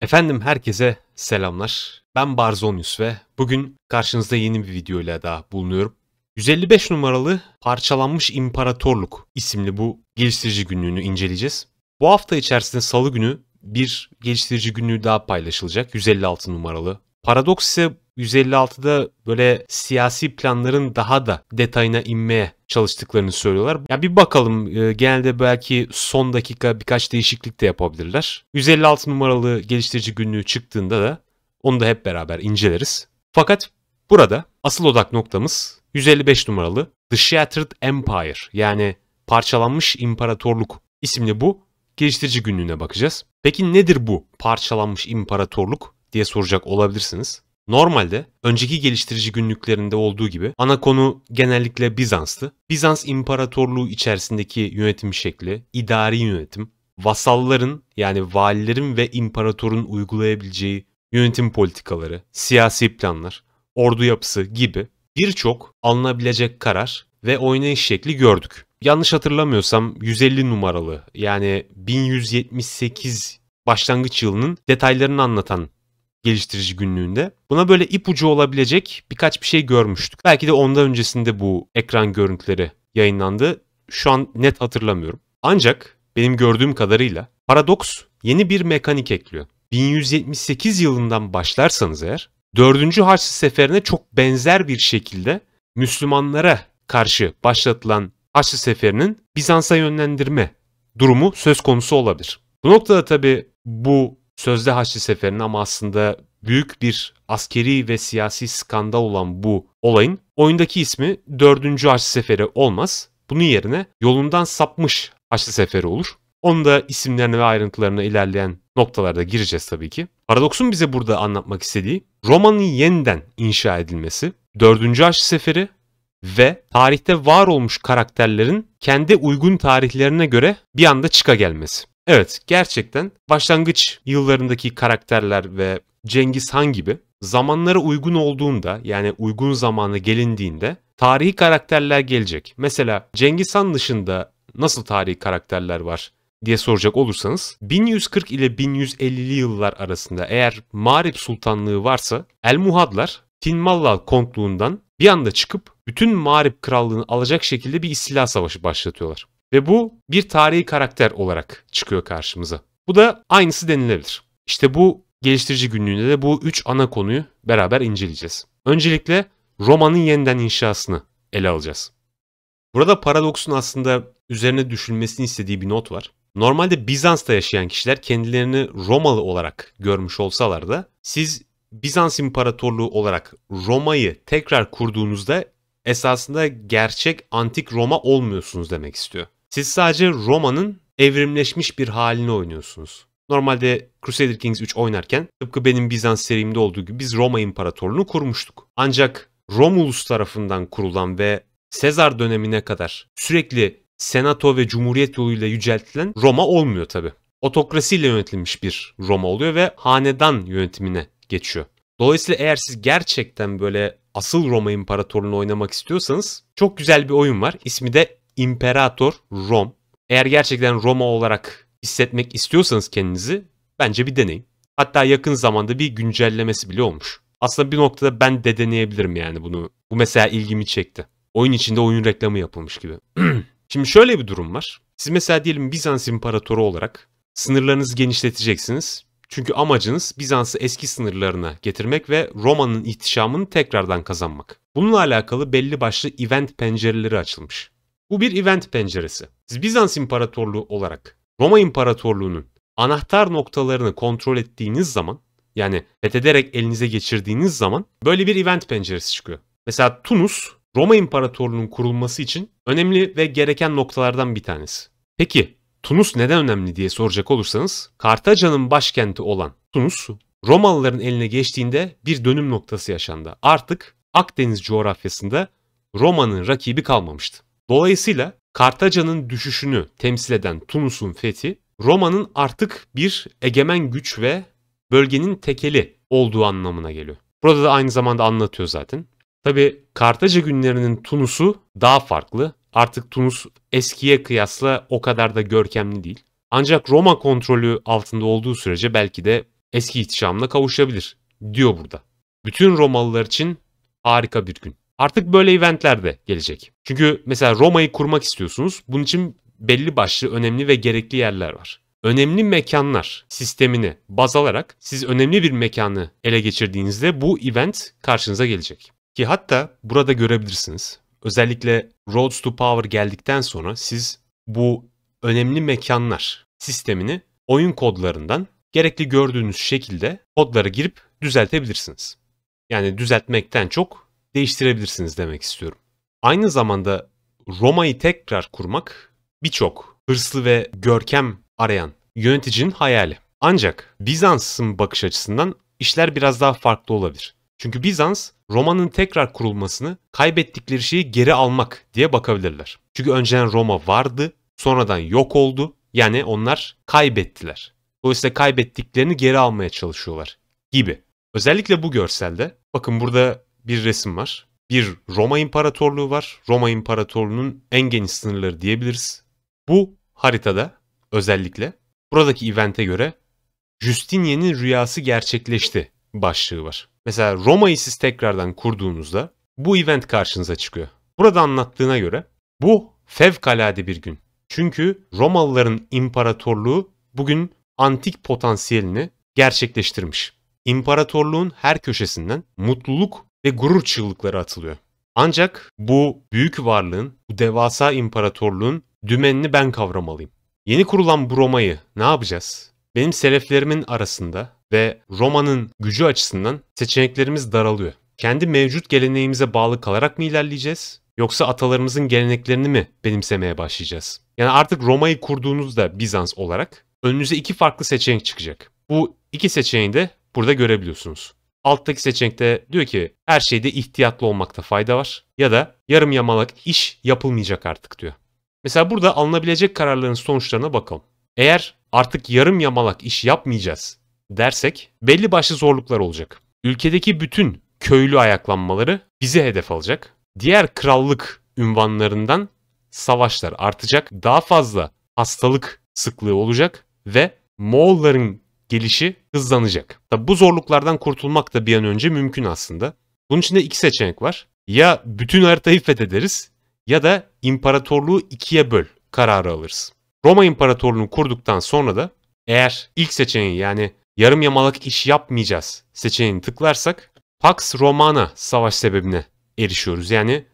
Efendim herkese selamlar. Ben Barzonius ve bugün karşınızda yeni bir videoyla daha bulunuyorum. 155 numaralı Parçalanmış İmparatorluk isimli bu geliştirici günlüğünü inceleyeceğiz. Bu hafta içerisinde salı günü bir geliştirici günlüğü daha paylaşılacak. 156 numaralı. Paradox ise 156'da böyle siyasi planların daha da detayına inmeye çalıştıklarını söylüyorlar. Ya bir bakalım e, genelde belki son dakika birkaç değişiklik de yapabilirler. 156 numaralı geliştirici günlüğü çıktığında da onu da hep beraber inceleriz. Fakat burada asıl odak noktamız 155 numaralı The Shattered Empire yani Parçalanmış imparatorluk isimli bu geliştirici günlüğüne bakacağız. Peki nedir bu parçalanmış imparatorluk diye soracak olabilirsiniz. Normalde önceki geliştirici günlüklerinde olduğu gibi ana konu genellikle Bizans'tı. Bizans İmparatorluğu içerisindeki yönetim şekli, idari yönetim, vasalların yani valilerin ve imparatorun uygulayabileceği yönetim politikaları, siyasi planlar, ordu yapısı gibi birçok alınabilecek karar ve oynayış şekli gördük. Yanlış hatırlamıyorsam 150 numaralı yani 1178 başlangıç yılının detaylarını anlatan geliştirici günlüğünde. Buna böyle ipucu olabilecek birkaç bir şey görmüştük. Belki de ondan öncesinde bu ekran görüntüleri yayınlandı. Şu an net hatırlamıyorum. Ancak benim gördüğüm kadarıyla Paradox yeni bir mekanik ekliyor. 1178 yılından başlarsanız eğer 4. Haçlı Seferi'ne çok benzer bir şekilde Müslümanlara karşı başlatılan Haçlı Seferi'nin Bizans'a yönlendirme durumu söz konusu olabilir. Bu noktada tabi bu sözde Haçlı Seferi'nin ama aslında büyük bir askeri ve siyasi skandal olan bu olayın oyundaki ismi 4. Haçlı Seferi olmaz. Bunun yerine yolundan sapmış Haçlı Seferi olur. Onun da isimlerine ve ayrıntılarını ilerleyen noktalarda gireceğiz tabii ki. Paradoksun bize burada anlatmak istediği Roma'nın yeniden inşa edilmesi, 4. Haçlı Seferi ve tarihte var olmuş karakterlerin kendi uygun tarihlerine göre bir anda çıka gelmesi. Evet gerçekten başlangıç yıllarındaki karakterler ve Cengiz Han gibi zamanlara uygun olduğunda yani uygun zamanı gelindiğinde tarihi karakterler gelecek. Mesela Cengiz Han dışında nasıl tarihi karakterler var diye soracak olursanız 1140 ile 1150'li yıllar arasında eğer Mağrib Sultanlığı varsa El Muhadlar Tinmalla kontluğundan bir anda çıkıp bütün Mağrib Krallığını alacak şekilde bir istila savaşı başlatıyorlar. Ve bu bir tarihi karakter olarak çıkıyor karşımıza. Bu da aynısı denilebilir. İşte bu geliştirici günlüğünde de bu üç ana konuyu beraber inceleyeceğiz. Öncelikle Roma'nın yeniden inşasını ele alacağız. Burada paradoksun aslında üzerine düşünmesini istediği bir not var. Normalde Bizans'ta yaşayan kişiler kendilerini Romalı olarak görmüş olsalar da siz Bizans İmparatorluğu olarak Roma'yı tekrar kurduğunuzda esasında gerçek antik Roma olmuyorsunuz demek istiyor. Siz sadece Roma'nın evrimleşmiş bir halini oynuyorsunuz. Normalde Crusader Kings 3 oynarken tıpkı benim Bizans serimde olduğu gibi biz Roma İmparatorluğunu kurmuştuk. Ancak Romulus tarafından kurulan ve Sezar dönemine kadar sürekli senato ve cumhuriyet yoluyla yüceltilen Roma olmuyor tabi. Otokrasiyle yönetilmiş bir Roma oluyor ve hanedan yönetimine geçiyor. Dolayısıyla eğer siz gerçekten böyle asıl Roma İmparatorluğunu oynamak istiyorsanız çok güzel bir oyun var. İsmi de imperator Rom. Eğer gerçekten Roma olarak hissetmek istiyorsanız kendinizi bence bir deneyin. Hatta yakın zamanda bir güncellemesi bile olmuş. Aslında bir noktada ben de deneyebilirim yani bunu. Bu mesela ilgimi çekti. Oyun içinde oyun reklamı yapılmış gibi. Şimdi şöyle bir durum var. Siz mesela diyelim Bizans İmparatoru olarak sınırlarınızı genişleteceksiniz. Çünkü amacınız Bizans'ı eski sınırlarına getirmek ve Roma'nın ihtişamını tekrardan kazanmak. Bununla alakalı belli başlı event pencereleri açılmış. Bu bir event penceresi. Siz Bizans İmparatorluğu olarak Roma İmparatorluğu'nun anahtar noktalarını kontrol ettiğiniz zaman yani fethederek elinize geçirdiğiniz zaman böyle bir event penceresi çıkıyor. Mesela Tunus Roma İmparatorluğu'nun kurulması için önemli ve gereken noktalardan bir tanesi. Peki Tunus neden önemli diye soracak olursanız Kartaca'nın başkenti olan Tunus Romalıların eline geçtiğinde bir dönüm noktası yaşandı. Artık Akdeniz coğrafyasında Roma'nın rakibi kalmamıştı. Dolayısıyla Kartaca'nın düşüşünü temsil eden Tunus'un fethi Roma'nın artık bir egemen güç ve bölgenin tekeli olduğu anlamına geliyor. Burada da aynı zamanda anlatıyor zaten. Tabi Kartaca günlerinin Tunus'u daha farklı. Artık Tunus eskiye kıyasla o kadar da görkemli değil. Ancak Roma kontrolü altında olduğu sürece belki de eski ihtişamına kavuşabilir diyor burada. Bütün Romalılar için harika bir gün. Artık böyle eventler de gelecek. Çünkü mesela Roma'yı kurmak istiyorsunuz. Bunun için belli başlı önemli ve gerekli yerler var. Önemli mekanlar sistemini baz alarak siz önemli bir mekanı ele geçirdiğinizde bu event karşınıza gelecek. Ki hatta burada görebilirsiniz. Özellikle Roads to Power geldikten sonra siz bu önemli mekanlar sistemini oyun kodlarından gerekli gördüğünüz şekilde kodlara girip düzeltebilirsiniz. Yani düzeltmekten çok değiştirebilirsiniz demek istiyorum. Aynı zamanda Roma'yı tekrar kurmak birçok hırslı ve görkem arayan yöneticinin hayali. Ancak Bizans'ın bakış açısından işler biraz daha farklı olabilir. Çünkü Bizans Roma'nın tekrar kurulmasını kaybettikleri şeyi geri almak diye bakabilirler. Çünkü önceden Roma vardı, sonradan yok oldu. Yani onlar kaybettiler. Dolayısıyla kaybettiklerini geri almaya çalışıyorlar gibi. Özellikle bu görselde bakın burada bir resim var. Bir Roma İmparatorluğu var. Roma İmparatorluğu'nun en geniş sınırları diyebiliriz. Bu haritada özellikle buradaki evente göre Justinian'in rüyası gerçekleşti başlığı var. Mesela Roma'yı siz tekrardan kurduğunuzda bu event karşınıza çıkıyor. Burada anlattığına göre bu fevkalade bir gün. Çünkü Romalıların imparatorluğu bugün antik potansiyelini gerçekleştirmiş. İmparatorluğun her köşesinden mutluluk ve gurur çığlıkları atılıyor. Ancak bu büyük varlığın, bu devasa imparatorluğun dümenini ben kavramalıyım. Yeni kurulan bu Roma'yı ne yapacağız? Benim seleflerimin arasında ve Roma'nın gücü açısından seçeneklerimiz daralıyor. Kendi mevcut geleneğimize bağlı kalarak mı ilerleyeceğiz? Yoksa atalarımızın geleneklerini mi benimsemeye başlayacağız? Yani artık Roma'yı kurduğunuzda Bizans olarak önünüze iki farklı seçenek çıkacak. Bu iki seçeneği de burada görebiliyorsunuz. Alttaki seçenekte diyor ki her şeyde ihtiyatlı olmakta fayda var ya da yarım yamalak iş yapılmayacak artık diyor. Mesela burada alınabilecek kararların sonuçlarına bakalım. Eğer artık yarım yamalak iş yapmayacağız dersek belli başlı zorluklar olacak. Ülkedeki bütün köylü ayaklanmaları bizi hedef alacak. Diğer krallık ünvanlarından savaşlar artacak. Daha fazla hastalık sıklığı olacak ve Moğolların gelişi hızlanacak. Tabi bu zorluklardan kurtulmak da bir an önce mümkün aslında. Bunun için de iki seçenek var. Ya bütün haritayı fethederiz ya da imparatorluğu ikiye böl kararı alırız. Roma İmparatorluğunu kurduktan sonra da eğer ilk seçeneği yani yarım yamalak iş yapmayacağız seçeneğini tıklarsak Pax Romana savaş sebebine erişiyoruz. Yani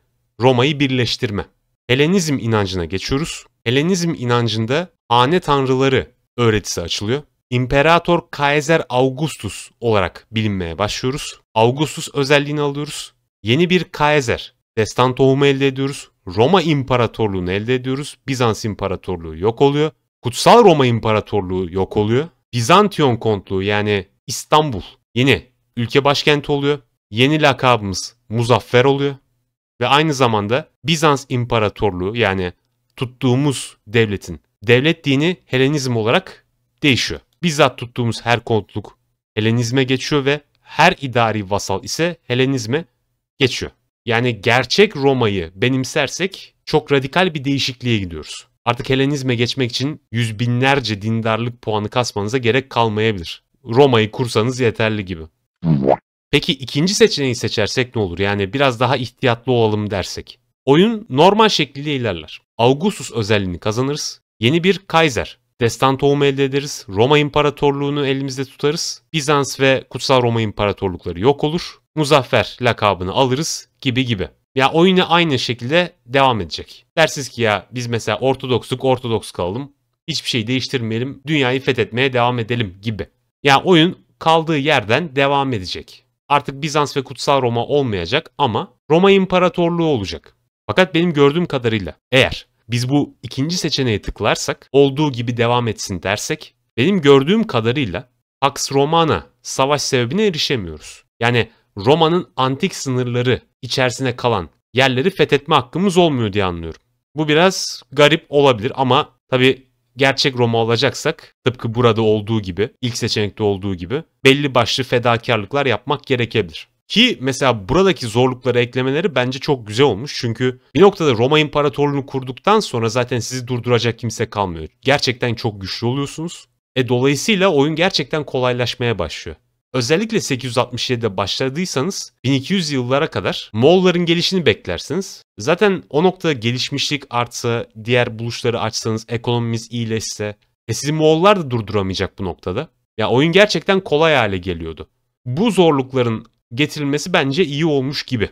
Roma'yı birleştirme. Helenizm inancına geçiyoruz. Helenizm inancında hane tanrıları öğretisi açılıyor. İmperator Kaiser Augustus olarak bilinmeye başlıyoruz. Augustus özelliğini alıyoruz. Yeni bir Kaiser, destan tohumu elde ediyoruz. Roma İmparatorluğunu elde ediyoruz. Bizans İmparatorluğu yok oluyor. Kutsal Roma İmparatorluğu yok oluyor. Bizantiyon Kontluğu yani İstanbul yeni ülke başkenti oluyor. Yeni lakabımız Muzaffer oluyor. Ve aynı zamanda Bizans İmparatorluğu yani tuttuğumuz devletin devlet dini Helenizm olarak değişiyor bizzat tuttuğumuz her kontluk Helenizme geçiyor ve her idari vasal ise Helenizme geçiyor. Yani gerçek Roma'yı benimsersek çok radikal bir değişikliğe gidiyoruz. Artık Helenizme geçmek için yüz binlerce dindarlık puanı kasmanıza gerek kalmayabilir. Roma'yı kursanız yeterli gibi. Peki ikinci seçeneği seçersek ne olur? Yani biraz daha ihtiyatlı olalım dersek. Oyun normal şekliyle ilerler. Augustus özelliğini kazanırız. Yeni bir Kaiser Destan tohumu elde ederiz. Roma İmparatorluğunu elimizde tutarız. Bizans ve Kutsal Roma İmparatorlukları yok olur. Muzaffer lakabını alırız gibi gibi. Ya oyun aynı şekilde devam edecek. Dersiz ki ya biz mesela Ortodoksuk Ortodoks kalalım. Hiçbir şey değiştirmeyelim. Dünyayı fethetmeye devam edelim gibi. Ya oyun kaldığı yerden devam edecek. Artık Bizans ve Kutsal Roma olmayacak ama Roma İmparatorluğu olacak. Fakat benim gördüğüm kadarıyla eğer biz bu ikinci seçeneğe tıklarsak, olduğu gibi devam etsin dersek, benim gördüğüm kadarıyla Pax Romana savaş sebebine erişemiyoruz. Yani Roma'nın antik sınırları içerisine kalan yerleri fethetme hakkımız olmuyor diye anlıyorum. Bu biraz garip olabilir ama tabi gerçek Roma olacaksak tıpkı burada olduğu gibi, ilk seçenekte olduğu gibi belli başlı fedakarlıklar yapmak gerekebilir. Ki mesela buradaki zorlukları eklemeleri bence çok güzel olmuş. Çünkü bir noktada Roma İmparatorluğunu kurduktan sonra zaten sizi durduracak kimse kalmıyor. Gerçekten çok güçlü oluyorsunuz. E dolayısıyla oyun gerçekten kolaylaşmaya başlıyor. Özellikle 867'de başladıysanız 1200 yıllara kadar Moğolların gelişini beklersiniz. Zaten o noktada gelişmişlik artsa, diğer buluşları açsanız, ekonomimiz iyileşse e sizi Moğollar da durduramayacak bu noktada. Ya oyun gerçekten kolay hale geliyordu. Bu zorlukların getirilmesi bence iyi olmuş gibi.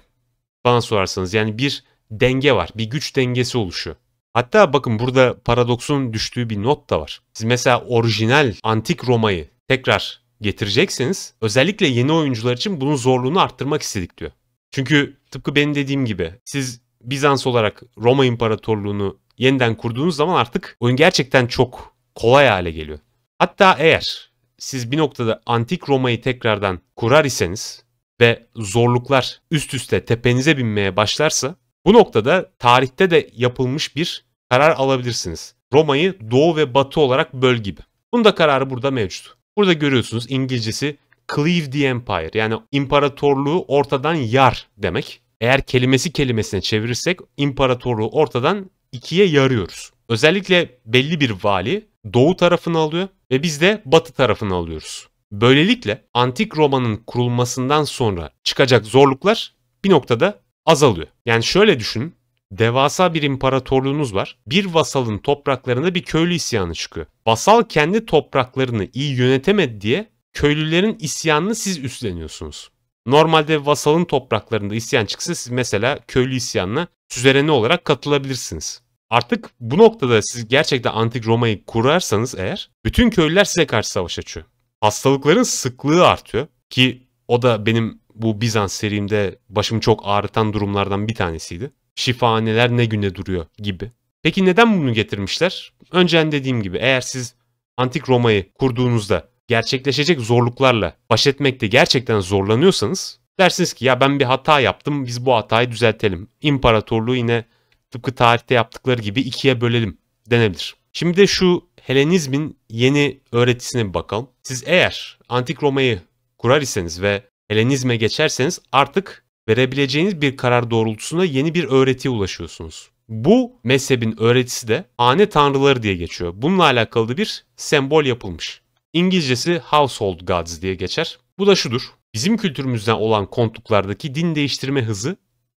Bana sorarsanız yani bir denge var. Bir güç dengesi oluşuyor. Hatta bakın burada paradoksun düştüğü bir not da var. Siz mesela orijinal antik Roma'yı tekrar getirecekseniz özellikle yeni oyuncular için bunun zorluğunu arttırmak istedik diyor. Çünkü tıpkı benim dediğim gibi siz Bizans olarak Roma İmparatorluğunu yeniden kurduğunuz zaman artık oyun gerçekten çok kolay hale geliyor. Hatta eğer siz bir noktada antik Roma'yı tekrardan kurar iseniz ve zorluklar üst üste tepenize binmeye başlarsa bu noktada tarihte de yapılmış bir karar alabilirsiniz. Roma'yı doğu ve batı olarak böl gibi. Bunun da kararı burada mevcut. Burada görüyorsunuz İngilizcesi cleave the empire yani imparatorluğu ortadan yar demek. Eğer kelimesi kelimesine çevirirsek imparatorluğu ortadan ikiye yarıyoruz. Özellikle belli bir vali doğu tarafını alıyor ve biz de batı tarafını alıyoruz. Böylelikle antik Roma'nın kurulmasından sonra çıkacak zorluklar bir noktada azalıyor. Yani şöyle düşünün. Devasa bir imparatorluğunuz var. Bir vasalın topraklarında bir köylü isyanı çıkıyor. Vasal kendi topraklarını iyi yönetemedi diye köylülerin isyanını siz üstleniyorsunuz. Normalde vasalın topraklarında isyan çıksa siz mesela köylü isyanına süzereni olarak katılabilirsiniz. Artık bu noktada siz gerçekten antik Roma'yı kurarsanız eğer bütün köylüler size karşı savaş açıyor hastalıkların sıklığı artıyor ki o da benim bu Bizans serimde başımı çok ağrıtan durumlardan bir tanesiydi. Şifahaneler ne güne duruyor gibi. Peki neden bunu getirmişler? Önceden dediğim gibi eğer siz Antik Roma'yı kurduğunuzda gerçekleşecek zorluklarla baş etmekte gerçekten zorlanıyorsanız dersiniz ki ya ben bir hata yaptım biz bu hatayı düzeltelim. İmparatorluğu yine tıpkı tarihte yaptıkları gibi ikiye bölelim denebilir. Şimdi de şu Helenizmin yeni öğretisine bir bakalım. Siz eğer Antik Roma'yı kurar iseniz ve Helenizme geçerseniz artık verebileceğiniz bir karar doğrultusunda yeni bir öğretiye ulaşıyorsunuz. Bu mezhebin öğretisi de ane tanrıları diye geçiyor. Bununla alakalı da bir sembol yapılmış. İngilizcesi household gods diye geçer. Bu da şudur. Bizim kültürümüzden olan kontluklardaki din değiştirme hızı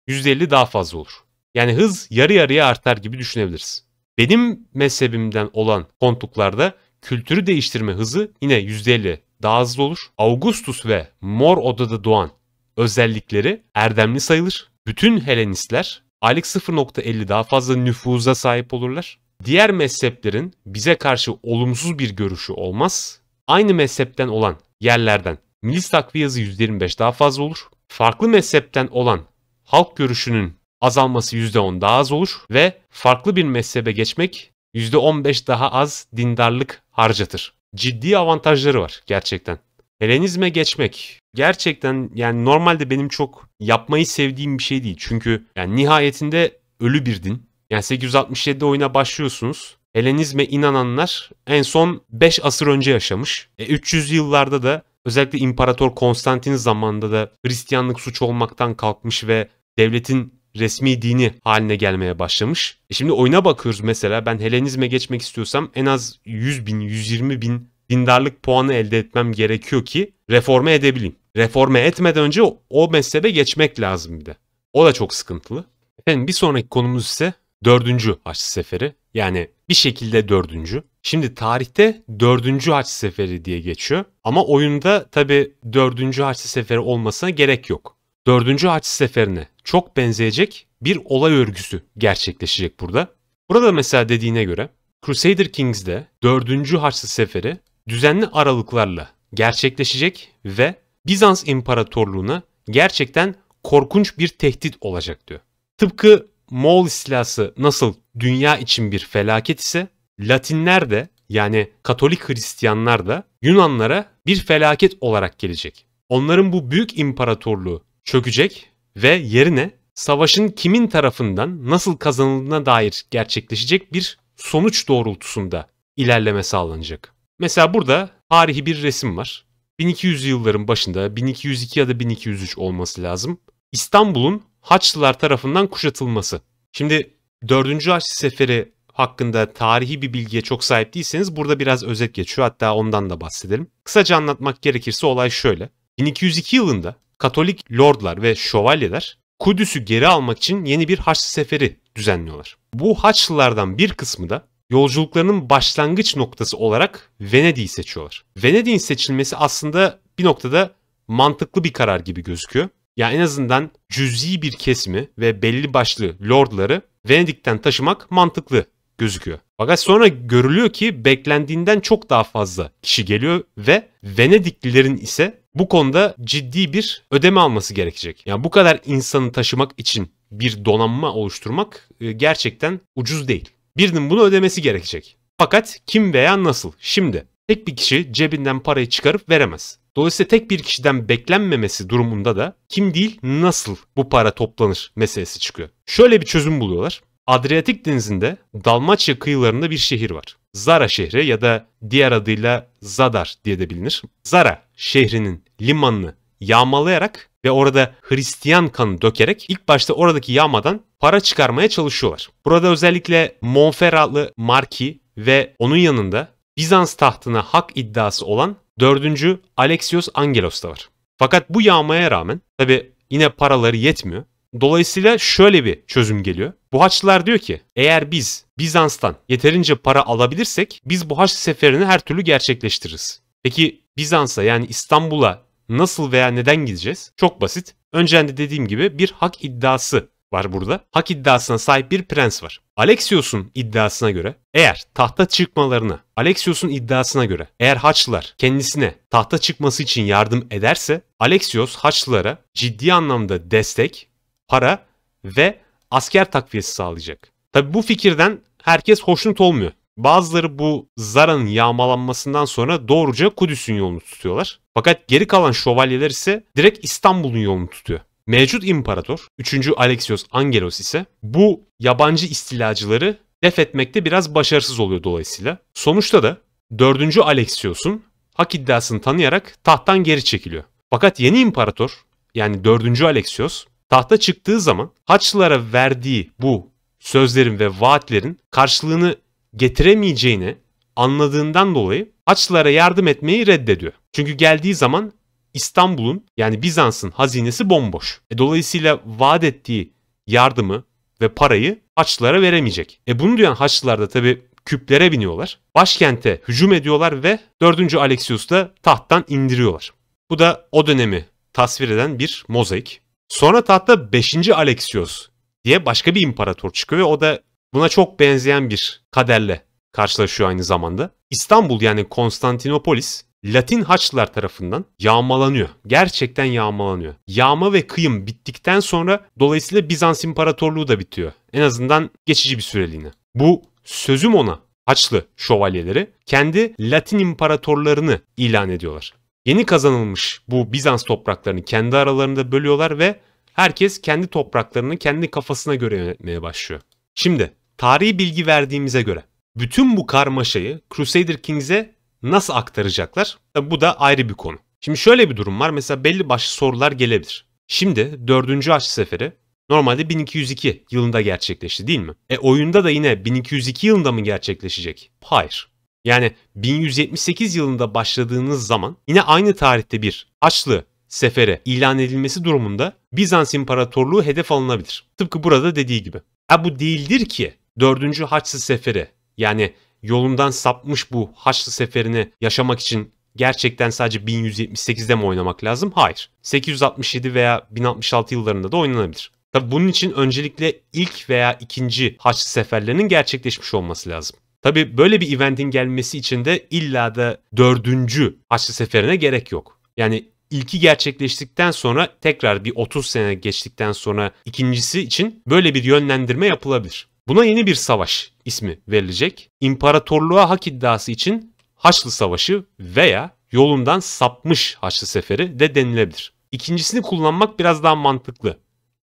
%50 daha fazla olur. Yani hız yarı yarıya artar gibi düşünebiliriz. Benim mezhebimden olan kontluklarda kültürü değiştirme hızı yine %50 daha hızlı olur. Augustus ve Mor Oda'da doğan özellikleri erdemli sayılır. Bütün Helenistler aylık 0.50 daha fazla nüfuza sahip olurlar. Diğer mezheplerin bize karşı olumsuz bir görüşü olmaz. Aynı mezhepten olan yerlerden milis takviyesi %25 daha fazla olur. Farklı mezhepten olan halk görüşünün azalması %10 daha az olur ve farklı bir mezhebe geçmek %15 daha az dindarlık harcatır. Ciddi avantajları var gerçekten. Helenizme geçmek gerçekten yani normalde benim çok yapmayı sevdiğim bir şey değil. Çünkü yani nihayetinde ölü bir din. Yani 867 oyuna başlıyorsunuz. Helenizme inananlar en son 5 asır önce yaşamış. E 300 yıllarda da özellikle İmparator Konstantin zamanında da Hristiyanlık suç olmaktan kalkmış ve devletin resmi dini haline gelmeye başlamış. E şimdi oyuna bakıyoruz mesela ben Helenizme geçmek istiyorsam en az 100 bin, 120 bin dindarlık puanı elde etmem gerekiyor ki reforme edebileyim. Reforme etmeden önce o mezhebe geçmek lazım bir de. O da çok sıkıntılı. Efendim bir sonraki konumuz ise dördüncü Haçlı Seferi. Yani bir şekilde dördüncü. Şimdi tarihte dördüncü Haçlı Seferi diye geçiyor. Ama oyunda tabi dördüncü Haçlı Seferi olmasına gerek yok. Dördüncü Haçlı Seferi'ne çok benzeyecek bir olay örgüsü gerçekleşecek burada. Burada mesela dediğine göre Crusader Kings'de 4. Haçlı Seferi düzenli aralıklarla gerçekleşecek ve Bizans İmparatorluğu'na gerçekten korkunç bir tehdit olacak diyor. Tıpkı Moğol istilası nasıl dünya için bir felaket ise Latinler de yani Katolik Hristiyanlar da Yunanlara bir felaket olarak gelecek. Onların bu büyük imparatorluğu çökecek ve yerine savaşın kimin tarafından nasıl kazanıldığına dair gerçekleşecek bir sonuç doğrultusunda ilerleme sağlanacak. Mesela burada tarihi bir resim var. 1200 yılların başında 1202 ya da 1203 olması lazım. İstanbul'un Haçlılar tarafından kuşatılması. Şimdi 4. Haçlı Seferi hakkında tarihi bir bilgiye çok sahip değilseniz burada biraz özet geçiyor. Hatta ondan da bahsedelim. Kısaca anlatmak gerekirse olay şöyle. 1202 yılında Katolik lordlar ve şövalyeler Kudüs'ü geri almak için yeni bir Haçlı seferi düzenliyorlar. Bu Haçlılardan bir kısmı da yolculuklarının başlangıç noktası olarak Venedik'i seçiyorlar. Venedik'in seçilmesi aslında bir noktada mantıklı bir karar gibi gözüküyor. Ya yani en azından cüz'i bir kesimi ve belli başlı lordları Venedik'ten taşımak mantıklı gözüküyor. Fakat sonra görülüyor ki beklendiğinden çok daha fazla kişi geliyor ve Venediklilerin ise bu konuda ciddi bir ödeme alması gerekecek. Yani bu kadar insanı taşımak için bir donanma oluşturmak e, gerçekten ucuz değil. Birinin bunu ödemesi gerekecek. Fakat kim veya nasıl? Şimdi tek bir kişi cebinden parayı çıkarıp veremez. Dolayısıyla tek bir kişiden beklenmemesi durumunda da kim değil nasıl bu para toplanır meselesi çıkıyor. Şöyle bir çözüm buluyorlar. Adriyatik denizinde Dalmaçya kıyılarında bir şehir var. Zara şehri ya da diğer adıyla Zadar diye de bilinir. Zara şehrinin limanını yağmalayarak ve orada Hristiyan kanı dökerek ilk başta oradaki yağmadan para çıkarmaya çalışıyorlar. Burada özellikle Monferratlı Marki ve onun yanında Bizans tahtına hak iddiası olan 4. Alexios Angelos da var. Fakat bu yağmaya rağmen tabi yine paraları yetmiyor. Dolayısıyla şöyle bir çözüm geliyor. Bu haçlılar diyor ki eğer biz Bizans'tan yeterince para alabilirsek biz bu haç seferini her türlü gerçekleştiririz. Peki Bizans'a yani İstanbul'a nasıl veya neden gideceğiz? Çok basit. Önceden hani de dediğim gibi bir hak iddiası var burada. Hak iddiasına sahip bir prens var. Alexios'un iddiasına göre eğer tahta çıkmalarına, Alexios'un iddiasına göre eğer Haçlılar kendisine tahta çıkması için yardım ederse Alexios Haçlılara ciddi anlamda destek para ve asker takviyesi sağlayacak. Tabi bu fikirden herkes hoşnut olmuyor. Bazıları bu Zara'nın yağmalanmasından sonra doğruca Kudüs'ün yolunu tutuyorlar. Fakat geri kalan şövalyeler ise direkt İstanbul'un yolunu tutuyor. Mevcut imparator 3. Alexios Angelos ise bu yabancı istilacıları def etmekte biraz başarısız oluyor dolayısıyla. Sonuçta da 4. Alexios'un hak iddiasını tanıyarak tahttan geri çekiliyor. Fakat yeni imparator yani 4. Alexios Tahta çıktığı zaman Haçlılara verdiği bu sözlerin ve vaatlerin karşılığını getiremeyeceğini anladığından dolayı Haçlılara yardım etmeyi reddediyor. Çünkü geldiği zaman İstanbul'un yani Bizans'ın hazinesi bomboş. E, dolayısıyla vaat ettiği yardımı ve parayı Haçlılara veremeyecek. E bunu duyan Haçlılar da tabii küplere biniyorlar. Başkente hücum ediyorlar ve 4. Alexius'u da tahttan indiriyorlar. Bu da o dönemi tasvir eden bir mozaik. Sonra tahta 5. Alexios diye başka bir imparator çıkıyor ve o da buna çok benzeyen bir kaderle karşılaşıyor aynı zamanda. İstanbul yani Konstantinopolis Latin Haçlılar tarafından yağmalanıyor. Gerçekten yağmalanıyor. Yağma ve kıyım bittikten sonra dolayısıyla Bizans İmparatorluğu da bitiyor. En azından geçici bir süreliğine. Bu sözüm ona Haçlı şövalyeleri kendi Latin imparatorlarını ilan ediyorlar yeni kazanılmış bu Bizans topraklarını kendi aralarında bölüyorlar ve herkes kendi topraklarını kendi kafasına göre yönetmeye başlıyor. Şimdi tarihi bilgi verdiğimize göre bütün bu karmaşayı Crusader Kings'e nasıl aktaracaklar? Tabi bu da ayrı bir konu. Şimdi şöyle bir durum var. Mesela belli başlı sorular gelebilir. Şimdi 4. Haçlı Seferi normalde 1202 yılında gerçekleşti değil mi? E oyunda da yine 1202 yılında mı gerçekleşecek? Hayır. Yani 1178 yılında başladığınız zaman yine aynı tarihte bir Haçlı sefere ilan edilmesi durumunda Bizans İmparatorluğu hedef alınabilir. Tıpkı burada dediği gibi. Ha bu değildir ki 4. Haçlı seferi yani yolundan sapmış bu Haçlı seferini yaşamak için gerçekten sadece 1178'de mi oynamak lazım? Hayır. 867 veya 1066 yıllarında da oynanabilir. Tabi bunun için öncelikle ilk veya ikinci Haçlı seferlerinin gerçekleşmiş olması lazım. Tabi böyle bir eventin gelmesi için de illa da dördüncü Haçlı Seferi'ne gerek yok. Yani ilki gerçekleştikten sonra tekrar bir 30 sene geçtikten sonra ikincisi için böyle bir yönlendirme yapılabilir. Buna yeni bir savaş ismi verilecek. İmparatorluğa hak iddiası için Haçlı Savaşı veya yolundan sapmış Haçlı Seferi de denilebilir. İkincisini kullanmak biraz daha mantıklı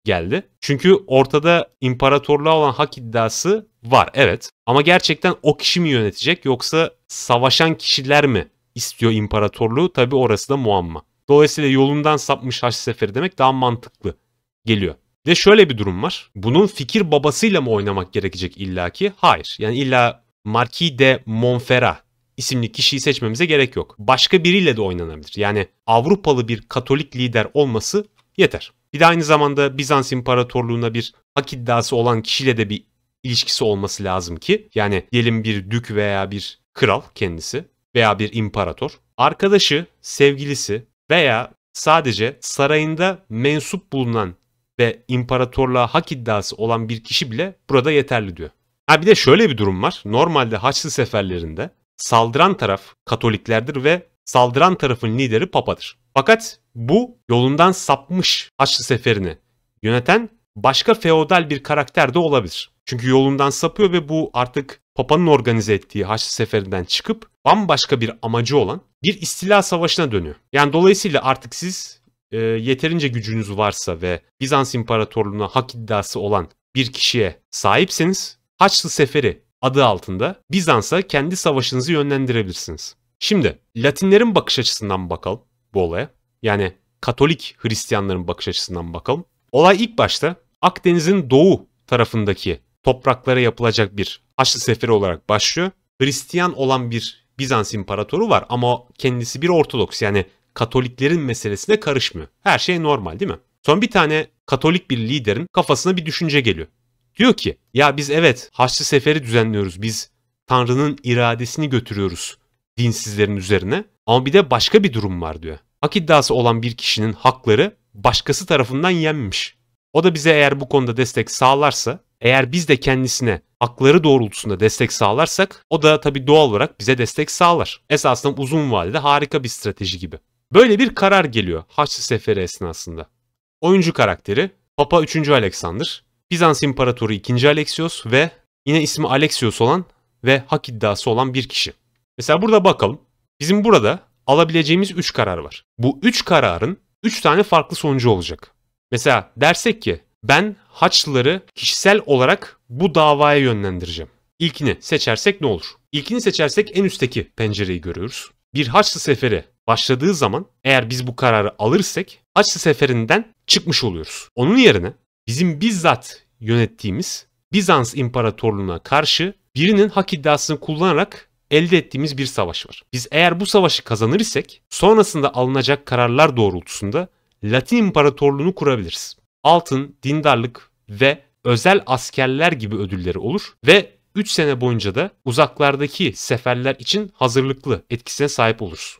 geldi. Çünkü ortada imparatorluğa olan hak iddiası var evet. Ama gerçekten o kişi mi yönetecek yoksa savaşan kişiler mi istiyor imparatorluğu? Tabi orası da muamma. Dolayısıyla yolundan sapmış Haç Seferi demek daha mantıklı geliyor. Ve şöyle bir durum var. Bunun fikir babasıyla mı oynamak gerekecek illaki? Hayır. Yani illa Marquis de Monferrat isimli kişiyi seçmemize gerek yok. Başka biriyle de oynanabilir. Yani Avrupalı bir Katolik lider olması yeter. Bir de aynı zamanda Bizans İmparatorluğu'na bir hak iddiası olan kişiyle de bir ilişkisi olması lazım ki. Yani diyelim bir dük veya bir kral kendisi veya bir imparator. Arkadaşı, sevgilisi veya sadece sarayında mensup bulunan ve imparatorluğa hak iddiası olan bir kişi bile burada yeterli diyor. Ha bir de şöyle bir durum var. Normalde Haçlı seferlerinde saldıran taraf Katoliklerdir ve saldıran tarafın lideri papadır. Fakat bu yolundan sapmış Haçlı Seferi'ni yöneten başka feodal bir karakter de olabilir. Çünkü yolundan sapıyor ve bu artık Papa'nın organize ettiği Haçlı Seferi'nden çıkıp bambaşka bir amacı olan bir istila savaşına dönüyor. Yani dolayısıyla artık siz e, yeterince gücünüz varsa ve Bizans İmparatorluğu'na hak iddiası olan bir kişiye sahipseniz Haçlı Seferi adı altında Bizans'a kendi savaşınızı yönlendirebilirsiniz. Şimdi Latinlerin bakış açısından bakalım bu olaya. Yani Katolik Hristiyanların bakış açısından bakalım. Olay ilk başta Akdeniz'in doğu tarafındaki topraklara yapılacak bir Haçlı Seferi olarak başlıyor. Hristiyan olan bir Bizans imparatoru var ama kendisi bir Ortodoks yani Katoliklerin meselesine karışmıyor. Her şey normal değil mi? Son bir tane Katolik bir liderin kafasına bir düşünce geliyor. Diyor ki ya biz evet Haçlı Seferi düzenliyoruz biz Tanrı'nın iradesini götürüyoruz dinsizlerin üzerine ama bir de başka bir durum var diyor hak iddiası olan bir kişinin hakları başkası tarafından yenmiş. O da bize eğer bu konuda destek sağlarsa, eğer biz de kendisine hakları doğrultusunda destek sağlarsak o da tabii doğal olarak bize destek sağlar. Esasında uzun vadede harika bir strateji gibi. Böyle bir karar geliyor Haçlı Seferi esnasında. Oyuncu karakteri Papa 3. Alexander, Bizans İmparatoru 2. Alexios ve yine ismi Alexios olan ve hak iddiası olan bir kişi. Mesela burada bakalım. Bizim burada alabileceğimiz 3 karar var. Bu 3 kararın 3 tane farklı sonucu olacak. Mesela dersek ki ben Haçlıları kişisel olarak bu davaya yönlendireceğim. İlkini seçersek ne olur? İlkini seçersek en üstteki pencereyi görüyoruz. Bir Haçlı seferi başladığı zaman eğer biz bu kararı alırsak Haçlı seferinden çıkmış oluyoruz. Onun yerine bizim bizzat yönettiğimiz Bizans İmparatorluğu'na karşı birinin hak iddiasını kullanarak elde ettiğimiz bir savaş var. Biz eğer bu savaşı kazanır isek sonrasında alınacak kararlar doğrultusunda Latin İmparatorluğunu kurabiliriz. Altın, dindarlık ve özel askerler gibi ödülleri olur ve 3 sene boyunca da uzaklardaki seferler için hazırlıklı etkisine sahip oluruz.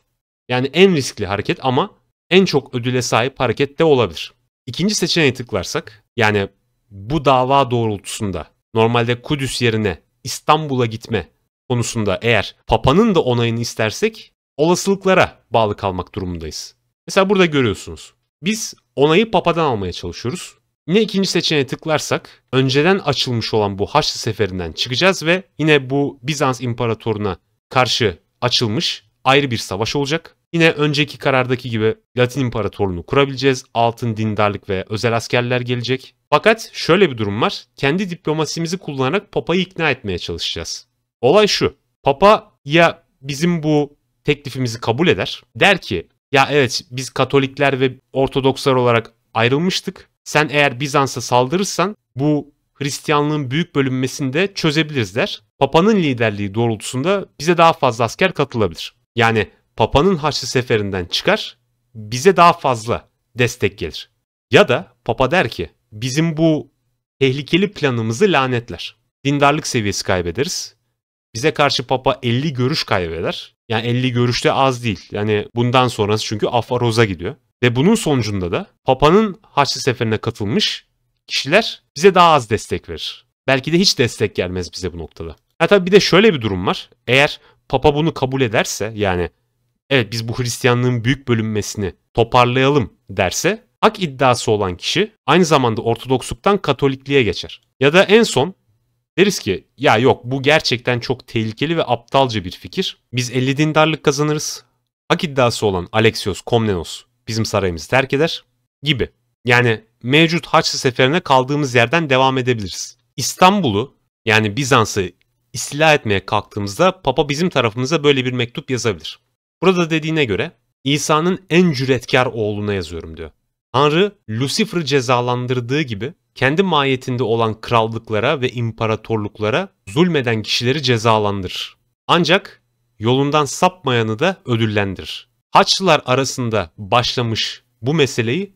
Yani en riskli hareket ama en çok ödüle sahip hareket de olabilir. İkinci seçeneği tıklarsak yani bu dava doğrultusunda normalde Kudüs yerine İstanbul'a gitme konusunda eğer Papa'nın da onayını istersek olasılıklara bağlı kalmak durumundayız. Mesela burada görüyorsunuz. Biz onayı Papa'dan almaya çalışıyoruz. Yine ikinci seçeneğe tıklarsak önceden açılmış olan bu Haçlı seferinden çıkacağız ve yine bu Bizans imparatoruna karşı açılmış ayrı bir savaş olacak. Yine önceki karardaki gibi Latin İmparatorluğunu kurabileceğiz. Altın dindarlık ve özel askerler gelecek. Fakat şöyle bir durum var. Kendi diplomasimizi kullanarak papayı ikna etmeye çalışacağız. Olay şu. Papa ya bizim bu teklifimizi kabul eder. Der ki ya evet biz Katolikler ve Ortodokslar olarak ayrılmıştık. Sen eğer Bizans'a saldırırsan bu Hristiyanlığın büyük bölünmesini de çözebiliriz der. Papa'nın liderliği doğrultusunda bize daha fazla asker katılabilir. Yani Papa'nın Haçlı Seferinden çıkar, bize daha fazla destek gelir. Ya da Papa der ki bizim bu tehlikeli planımızı lanetler. Dindarlık seviyesi kaybederiz bize karşı Papa 50 görüş kaybeder. Yani 50 görüşte az değil. Yani bundan sonrası çünkü afaroza gidiyor. Ve bunun sonucunda da Papa'nın Haçlı Seferi'ne katılmış kişiler bize daha az destek verir. Belki de hiç destek gelmez bize bu noktada. Ha tabii bir de şöyle bir durum var. Eğer Papa bunu kabul ederse yani evet biz bu Hristiyanlığın büyük bölünmesini toparlayalım derse hak iddiası olan kişi aynı zamanda Ortodoksluktan Katolikliğe geçer. Ya da en son Deriz ki ya yok bu gerçekten çok tehlikeli ve aptalca bir fikir. Biz 50 dindarlık kazanırız. Hak iddiası olan Alexios Komnenos bizim sarayımızı terk eder gibi. Yani mevcut Haçlı Seferi'ne kaldığımız yerden devam edebiliriz. İstanbul'u yani Bizans'ı istila etmeye kalktığımızda Papa bizim tarafımıza böyle bir mektup yazabilir. Burada dediğine göre İsa'nın en cüretkar oğluna yazıyorum diyor. Tanrı Lucifer'ı cezalandırdığı gibi kendi mahiyetinde olan krallıklara ve imparatorluklara zulmeden kişileri cezalandır. Ancak yolundan sapmayanı da ödüllendirir. Haçlılar arasında başlamış bu meseleyi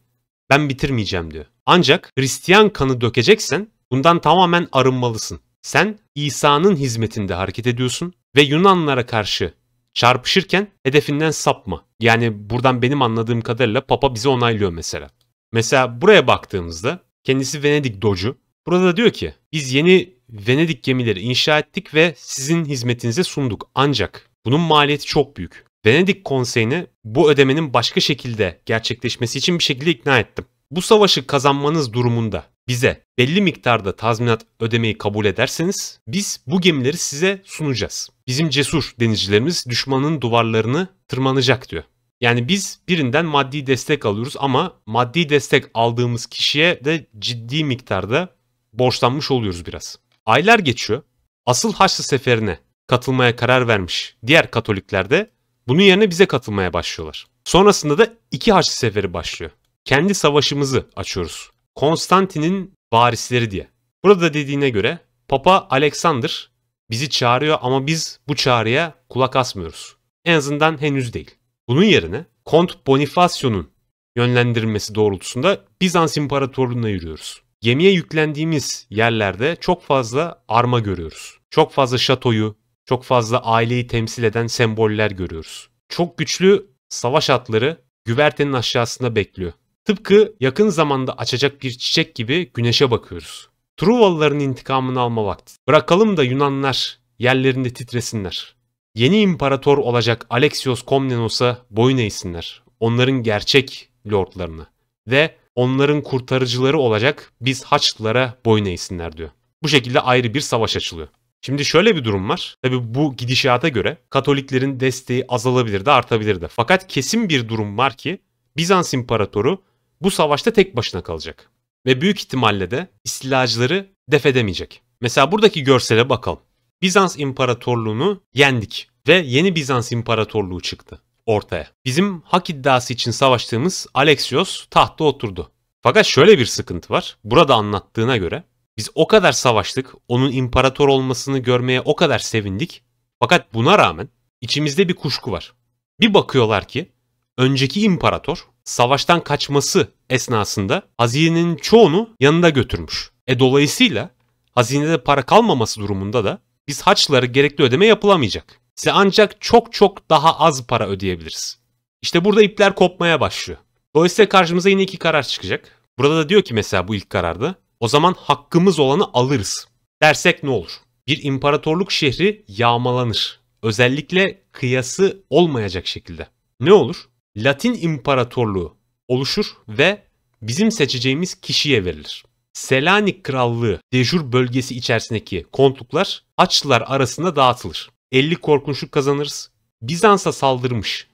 ben bitirmeyeceğim diyor. Ancak Hristiyan kanı dökeceksen bundan tamamen arınmalısın. Sen İsa'nın hizmetinde hareket ediyorsun ve Yunanlara karşı çarpışırken hedefinden sapma. Yani buradan benim anladığım kadarıyla Papa bizi onaylıyor mesela. Mesela buraya baktığımızda Kendisi Venedik docu. Burada da diyor ki biz yeni Venedik gemileri inşa ettik ve sizin hizmetinize sunduk. Ancak bunun maliyeti çok büyük. Venedik konseyini bu ödemenin başka şekilde gerçekleşmesi için bir şekilde ikna ettim. Bu savaşı kazanmanız durumunda bize belli miktarda tazminat ödemeyi kabul ederseniz biz bu gemileri size sunacağız. Bizim cesur denizcilerimiz düşmanın duvarlarını tırmanacak diyor. Yani biz birinden maddi destek alıyoruz ama maddi destek aldığımız kişiye de ciddi miktarda borçlanmış oluyoruz biraz. Aylar geçiyor. Asıl Haçlı seferine katılmaya karar vermiş diğer Katolikler de bunun yerine bize katılmaya başlıyorlar. Sonrasında da iki Haçlı seferi başlıyor. Kendi savaşımızı açıyoruz. Konstantin'in varisleri diye. Burada dediğine göre Papa Alexander bizi çağırıyor ama biz bu çağrıya kulak asmıyoruz. En azından henüz değil. Bunun yerine Kont Bonifacio'nun yönlendirilmesi doğrultusunda Bizans İmparatorluğu'na yürüyoruz. Gemiye yüklendiğimiz yerlerde çok fazla arma görüyoruz. Çok fazla şatoyu, çok fazla aileyi temsil eden semboller görüyoruz. Çok güçlü savaş atları güvertenin aşağısında bekliyor. Tıpkı yakın zamanda açacak bir çiçek gibi güneşe bakıyoruz. Truvalıların intikamını alma vakti. Bırakalım da Yunanlar yerlerinde titresinler. Yeni imparator olacak Alexios Komnenos'a boyun eğsinler. Onların gerçek lordlarını. Ve onların kurtarıcıları olacak biz Haçlılara boyun eğsinler diyor. Bu şekilde ayrı bir savaş açılıyor. Şimdi şöyle bir durum var. Tabi bu gidişata göre Katoliklerin desteği azalabilir de artabilir de. Fakat kesin bir durum var ki Bizans İmparatoru bu savaşta tek başına kalacak. Ve büyük ihtimalle de istilacıları def edemeyecek. Mesela buradaki görsele bakalım. Bizans İmparatorluğunu yendik ve yeni Bizans İmparatorluğu çıktı ortaya. Bizim hak iddiası için savaştığımız Alexios tahta oturdu. Fakat şöyle bir sıkıntı var. Burada anlattığına göre biz o kadar savaştık, onun imparator olmasını görmeye o kadar sevindik. Fakat buna rağmen içimizde bir kuşku var. Bir bakıyorlar ki önceki imparator savaştan kaçması esnasında hazinenin çoğunu yanında götürmüş. E dolayısıyla hazinede para kalmaması durumunda da biz haçlara gerekli ödeme yapılamayacak size ancak çok çok daha az para ödeyebiliriz. İşte burada ipler kopmaya başlıyor. Dolayısıyla karşımıza yine iki karar çıkacak. Burada da diyor ki mesela bu ilk kararda o zaman hakkımız olanı alırız. Dersek ne olur? Bir imparatorluk şehri yağmalanır. Özellikle kıyası olmayacak şekilde. Ne olur? Latin imparatorluğu oluşur ve bizim seçeceğimiz kişiye verilir. Selanik Krallığı Dejur bölgesi içerisindeki kontluklar Haçlılar arasında dağıtılır. 50 korkunçluk kazanırız. Bizans'a saldırmış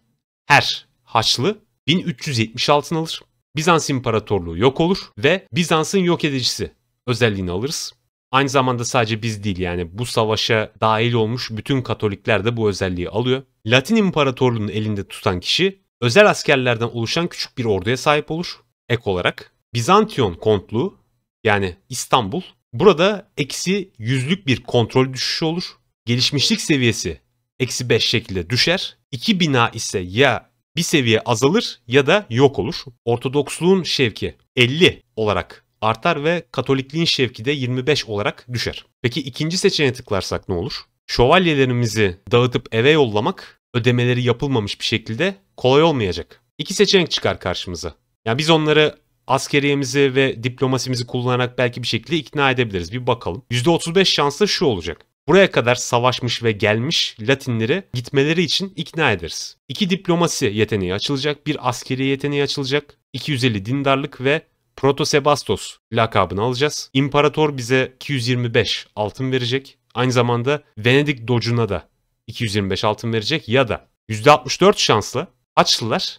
her Haçlı 1370 altın alır. Bizans İmparatorluğu yok olur ve Bizans'ın yok edicisi özelliğini alırız. Aynı zamanda sadece biz değil yani bu savaşa dahil olmuş bütün Katolikler de bu özelliği alıyor. Latin İmparatorluğu'nun elinde tutan kişi özel askerlerden oluşan küçük bir orduya sahip olur. Ek olarak Bizantiyon kontluğu yani İstanbul burada eksi yüzlük bir kontrol düşüşü olur gelişmişlik seviyesi eksi 5 şekilde düşer. İki bina ise ya bir seviye azalır ya da yok olur. Ortodoksluğun şevki 50 olarak artar ve Katolikliğin şevki de 25 olarak düşer. Peki ikinci seçeneğe tıklarsak ne olur? Şövalyelerimizi dağıtıp eve yollamak ödemeleri yapılmamış bir şekilde kolay olmayacak. İki seçenek çıkar karşımıza. Yani biz onları askeriyemizi ve diplomasimizi kullanarak belki bir şekilde ikna edebiliriz. Bir bakalım. %35 şanslı şu olacak buraya kadar savaşmış ve gelmiş Latinleri gitmeleri için ikna ederiz. İki diplomasi yeteneği açılacak, bir askeri yeteneği açılacak, 250 dindarlık ve Proto Sebastos lakabını alacağız. İmparator bize 225 altın verecek. Aynı zamanda Venedik Docu'na da 225 altın verecek ya da %64 şanslı Haçlılar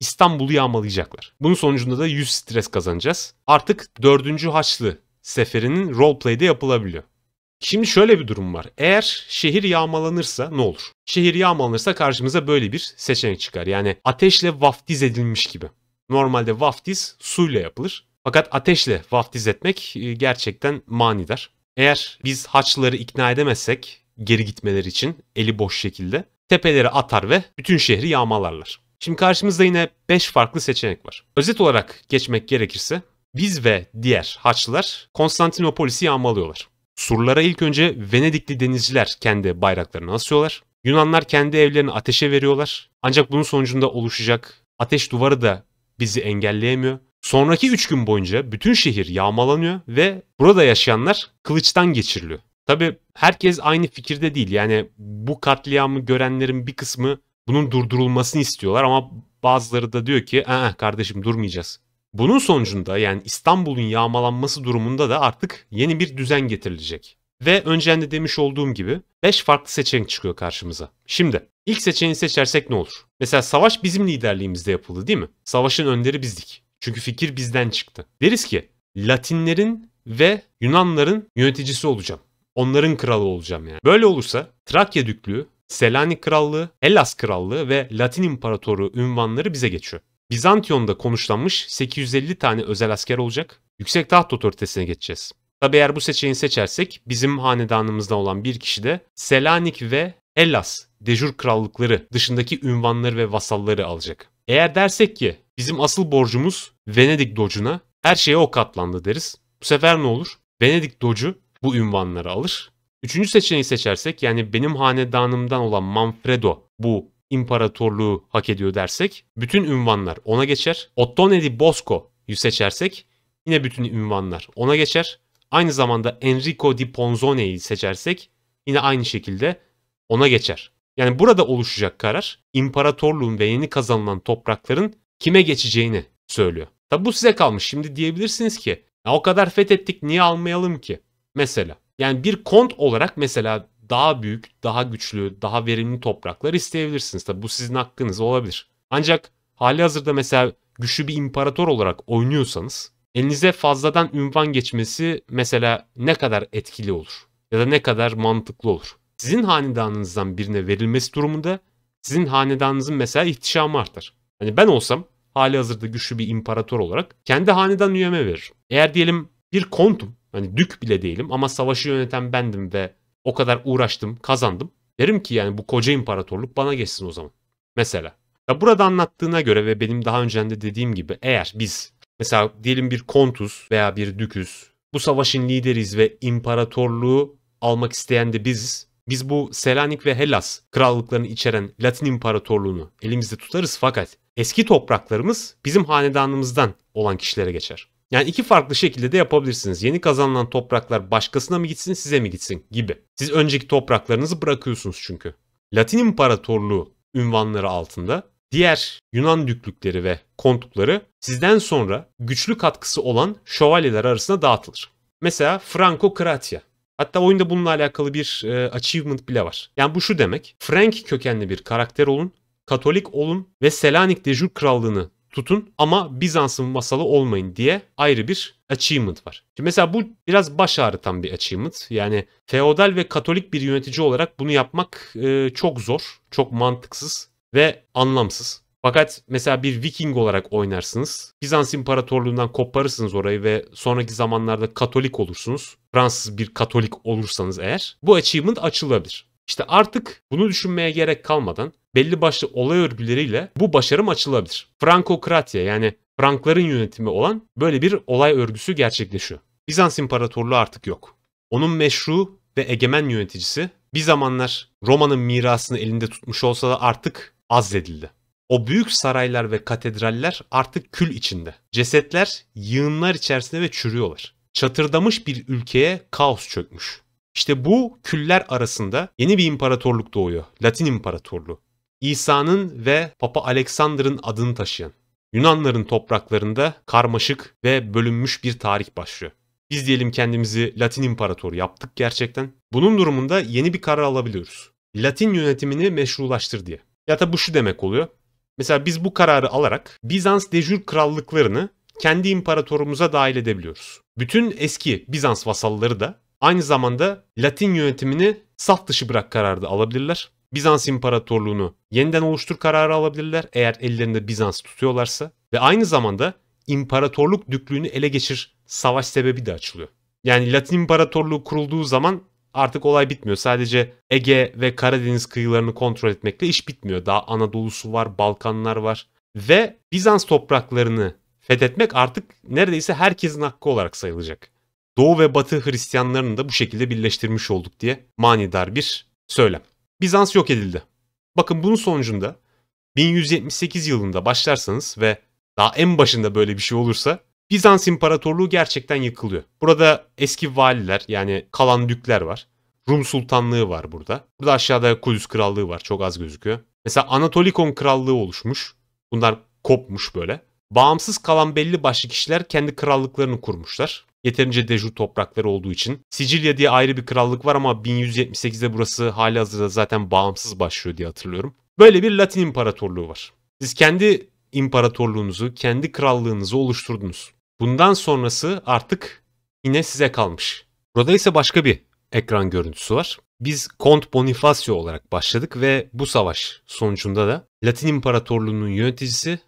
İstanbul'u yağmalayacaklar. Bunun sonucunda da 100 stres kazanacağız. Artık 4. Haçlı seferinin roleplay'de yapılabiliyor. Şimdi şöyle bir durum var. Eğer şehir yağmalanırsa ne olur? Şehir yağmalanırsa karşımıza böyle bir seçenek çıkar. Yani ateşle vaftiz edilmiş gibi. Normalde vaftiz suyla yapılır. Fakat ateşle vaftiz etmek e, gerçekten manidar. Eğer biz haçlıları ikna edemezsek geri gitmeleri için eli boş şekilde tepelere atar ve bütün şehri yağmalarlar. Şimdi karşımızda yine 5 farklı seçenek var. Özet olarak geçmek gerekirse biz ve diğer haçlılar Konstantinopolis'i yağmalıyorlar. Surlara ilk önce Venedikli denizciler kendi bayraklarını asıyorlar. Yunanlar kendi evlerini ateşe veriyorlar. Ancak bunun sonucunda oluşacak ateş duvarı da bizi engelleyemiyor. Sonraki 3 gün boyunca bütün şehir yağmalanıyor ve burada yaşayanlar kılıçtan geçiriliyor. Tabi herkes aynı fikirde değil. Yani bu katliamı görenlerin bir kısmı bunun durdurulmasını istiyorlar ama bazıları da diyor ki kardeşim durmayacağız. Bunun sonucunda yani İstanbul'un yağmalanması durumunda da artık yeni bir düzen getirilecek. Ve önceden de demiş olduğum gibi 5 farklı seçenek çıkıyor karşımıza. Şimdi ilk seçeneği seçersek ne olur? Mesela savaş bizim liderliğimizde yapıldı değil mi? Savaşın önderi bizdik. Çünkü fikir bizden çıktı. Deriz ki Latinlerin ve Yunanların yöneticisi olacağım. Onların kralı olacağım yani. Böyle olursa Trakya Düklüğü, Selanik Krallığı, Hellas Krallığı ve Latin İmparatoru ünvanları bize geçiyor. Bizantyon'da konuşlanmış 850 tane özel asker olacak. Yüksek taht otoritesine geçeceğiz. Tabi eğer bu seçeneği seçersek bizim hanedanımızdan olan bir kişi de Selanik ve Hellas dejur krallıkları dışındaki ünvanları ve vasalları alacak. Eğer dersek ki bizim asıl borcumuz Venedik docuna her şeye o katlandı deriz. Bu sefer ne olur? Venedik docu bu ünvanları alır. Üçüncü seçeneği seçersek yani benim hanedanımdan olan Manfredo bu imparatorluğu hak ediyor dersek bütün ünvanlar ona geçer. Ottone di Bosco'yu seçersek yine bütün ünvanlar ona geçer. Aynı zamanda Enrico di Ponzone'yi seçersek yine aynı şekilde ona geçer. Yani burada oluşacak karar imparatorluğun ve yeni kazanılan toprakların kime geçeceğini söylüyor. Tabi bu size kalmış. Şimdi diyebilirsiniz ki ya o kadar fethettik niye almayalım ki? Mesela. Yani bir kont olarak mesela daha büyük, daha güçlü, daha verimli topraklar isteyebilirsiniz. Tabi bu sizin hakkınız olabilir. Ancak hali hazırda mesela güçlü bir imparator olarak oynuyorsanız elinize fazladan ünvan geçmesi mesela ne kadar etkili olur ya da ne kadar mantıklı olur. Sizin hanedanınızdan birine verilmesi durumunda sizin hanedanınızın mesela ihtişamı artar. Hani ben olsam hali hazırda güçlü bir imparator olarak kendi hanedan üyeme veririm. Eğer diyelim bir kontum hani dük bile değilim ama savaşı yöneten bendim ve o kadar uğraştım, kazandım. Derim ki yani bu koca imparatorluk bana geçsin o zaman. Mesela. Ya burada anlattığına göre ve benim daha önce de dediğim gibi eğer biz mesela diyelim bir Kontus veya bir düküz bu savaşın lideriyiz ve imparatorluğu almak isteyen de biziz. Biz bu Selanik ve Hellas krallıklarını içeren Latin İmparatorluğunu elimizde tutarız fakat eski topraklarımız bizim hanedanımızdan olan kişilere geçer. Yani iki farklı şekilde de yapabilirsiniz. Yeni kazanılan topraklar başkasına mı gitsin size mi gitsin gibi. Siz önceki topraklarınızı bırakıyorsunuz çünkü. Latin İmparatorluğu ünvanları altında diğer Yunan düklükleri ve kontukları sizden sonra güçlü katkısı olan şövalyeler arasında dağıtılır. Mesela Franco Kratya. Hatta oyunda bununla alakalı bir e, achievement bile var. Yani bu şu demek. Frank kökenli bir karakter olun, Katolik olun ve Selanik de krallığını tutun ama Bizans'ın masalı olmayın diye ayrı bir achievement var. Şimdi mesela bu biraz baş ağrıtan bir achievement. Yani feodal ve katolik bir yönetici olarak bunu yapmak e, çok zor, çok mantıksız ve anlamsız. Fakat mesela bir Viking olarak oynarsınız. Bizans İmparatorluğundan koparırsınız orayı ve sonraki zamanlarda Katolik olursunuz. Fransız bir Katolik olursanız eğer bu achievement açılabilir. İşte artık bunu düşünmeye gerek kalmadan belli başlı olay örgüleriyle bu başarım açılabilir. Frankokratya yani Frankların yönetimi olan böyle bir olay örgüsü gerçekleşiyor. Bizans İmparatorluğu artık yok. Onun meşru ve egemen yöneticisi bir zamanlar Roma'nın mirasını elinde tutmuş olsa da artık azledildi. O büyük saraylar ve katedraller artık kül içinde. Cesetler yığınlar içerisinde ve çürüyorlar. Çatırdamış bir ülkeye kaos çökmüş. İşte bu küller arasında yeni bir imparatorluk doğuyor. Latin İmparatorluğu. İsa'nın ve Papa Aleksandr'ın adını taşıyan. Yunanların topraklarında karmaşık ve bölünmüş bir tarih başlıyor. Biz diyelim kendimizi Latin imparatoru yaptık gerçekten. Bunun durumunda yeni bir karar alabiliyoruz. Latin yönetimini meşrulaştır diye. Ya da bu şu demek oluyor. Mesela biz bu kararı alarak Bizans dejür krallıklarını kendi imparatorumuza dahil edebiliyoruz. Bütün eski Bizans vasalları da Aynı zamanda Latin yönetimini saf dışı bırak kararı da alabilirler. Bizans İmparatorluğunu yeniden oluştur kararı alabilirler eğer ellerinde Bizans tutuyorlarsa ve aynı zamanda imparatorluk düklüğünü ele geçir savaş sebebi de açılıyor. Yani Latin İmparatorluğu kurulduğu zaman artık olay bitmiyor. Sadece Ege ve Karadeniz kıyılarını kontrol etmekle iş bitmiyor. Daha Anadolu'su var, Balkanlar var ve Bizans topraklarını fethetmek artık neredeyse herkesin hakkı olarak sayılacak. Doğu ve Batı Hristiyanlarını da bu şekilde birleştirmiş olduk diye manidar bir söylem. Bizans yok edildi. Bakın bunun sonucunda 1178 yılında başlarsanız ve daha en başında böyle bir şey olursa Bizans İmparatorluğu gerçekten yıkılıyor. Burada eski valiler yani kalan dükler var. Rum Sultanlığı var burada. Burada aşağıda Kudüs Krallığı var çok az gözüküyor. Mesela Anatolikon Krallığı oluşmuş. Bunlar kopmuş böyle. Bağımsız kalan belli başlı kişiler kendi krallıklarını kurmuşlar yeterince deju toprakları olduğu için. Sicilya diye ayrı bir krallık var ama 1178'de burası hali hazırda zaten bağımsız başlıyor diye hatırlıyorum. Böyle bir Latin imparatorluğu var. Siz kendi imparatorluğunuzu, kendi krallığınızı oluşturdunuz. Bundan sonrası artık yine size kalmış. Burada ise başka bir ekran görüntüsü var. Biz Kont Bonifacio olarak başladık ve bu savaş sonucunda da Latin İmparatorluğu'nun yöneticisi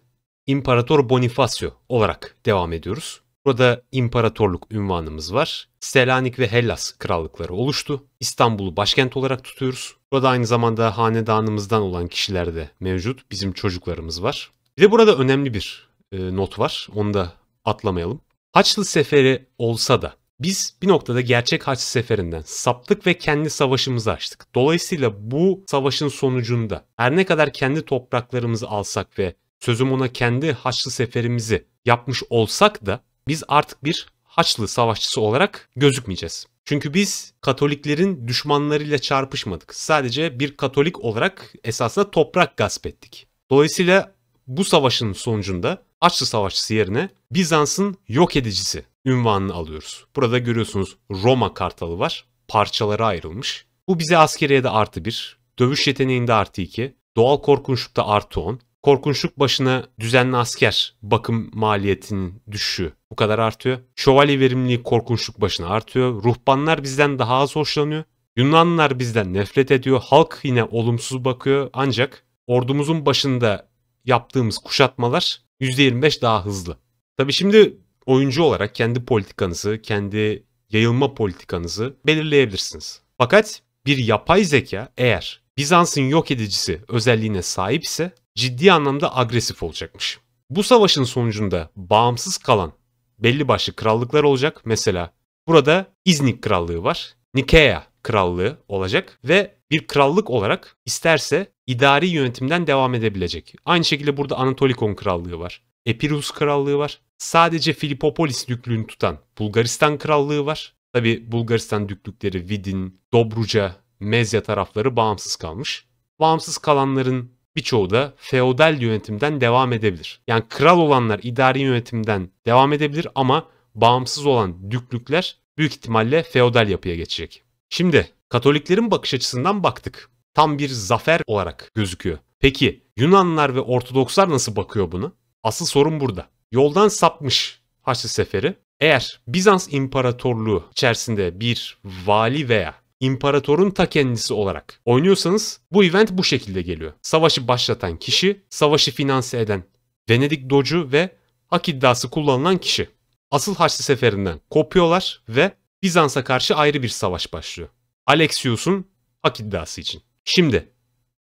İmparator Bonifacio olarak devam ediyoruz. Burada imparatorluk ünvanımız var. Selanik ve Hellas krallıkları oluştu. İstanbul'u başkent olarak tutuyoruz. Burada aynı zamanda hanedanımızdan olan kişiler de mevcut. Bizim çocuklarımız var. Bir de burada önemli bir e, not var. Onu da atlamayalım. Haçlı Seferi olsa da biz bir noktada gerçek Haçlı Seferi'nden saptık ve kendi savaşımızı açtık. Dolayısıyla bu savaşın sonucunda her ne kadar kendi topraklarımızı alsak ve sözüm ona kendi Haçlı Seferimizi yapmış olsak da biz artık bir Haçlı savaşçısı olarak gözükmeyeceğiz. Çünkü biz Katoliklerin düşmanlarıyla çarpışmadık. Sadece bir Katolik olarak esasında toprak gasp ettik. Dolayısıyla bu savaşın sonucunda Haçlı savaşçısı yerine Bizans'ın yok edicisi ünvanını alıyoruz. Burada görüyorsunuz Roma kartalı var. Parçalara ayrılmış. Bu bize askeriye de artı bir, dövüş yeteneğinde artı iki, doğal korkunçlukta artı on, Korkunçluk başına düzenli asker bakım maliyetinin düşüşü bu kadar artıyor. Şövalye verimliliği korkunçluk başına artıyor. Ruhbanlar bizden daha az hoşlanıyor. Yunanlılar bizden nefret ediyor. Halk yine olumsuz bakıyor. Ancak ordumuzun başında yaptığımız kuşatmalar %25 daha hızlı. Tabi şimdi oyuncu olarak kendi politikanızı, kendi yayılma politikanızı belirleyebilirsiniz. Fakat bir yapay zeka eğer Bizans'ın yok edicisi özelliğine sahip ise ciddi anlamda agresif olacakmış. Bu savaşın sonucunda bağımsız kalan belli başlı krallıklar olacak. Mesela burada İznik Krallığı var. Nikea Krallığı olacak ve bir krallık olarak isterse idari yönetimden devam edebilecek. Aynı şekilde burada Anatolikon Krallığı var. Epirus Krallığı var. Sadece Filipopolis düklüğünü tutan Bulgaristan Krallığı var. Tabi Bulgaristan düklükleri Vidin, Dobruca Mezya tarafları bağımsız kalmış. Bağımsız kalanların birçoğu da feodal yönetimden devam edebilir. Yani kral olanlar idari yönetimden devam edebilir ama bağımsız olan düklükler büyük ihtimalle feodal yapıya geçecek. Şimdi Katoliklerin bakış açısından baktık. Tam bir zafer olarak gözüküyor. Peki Yunanlar ve Ortodokslar nasıl bakıyor bunu? Asıl sorun burada. Yoldan sapmış Haçlı Seferi. Eğer Bizans İmparatorluğu içerisinde bir vali veya imparatorun ta kendisi olarak oynuyorsanız bu event bu şekilde geliyor. Savaşı başlatan kişi, savaşı finanse eden Venedik Docu ve hak iddiası kullanılan kişi. Asıl Haçlı Seferinden kopuyorlar ve Bizans'a karşı ayrı bir savaş başlıyor. Alexios'un hak iddiası için. Şimdi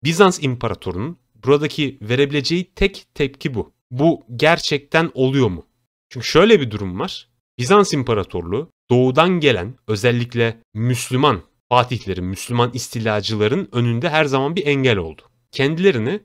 Bizans imparatorunun buradaki verebileceği tek tepki bu. Bu gerçekten oluyor mu? Çünkü şöyle bir durum var. Bizans İmparatorluğu doğudan gelen özellikle Müslüman Fatihlerin, Müslüman istilacıların önünde her zaman bir engel oldu. Kendilerini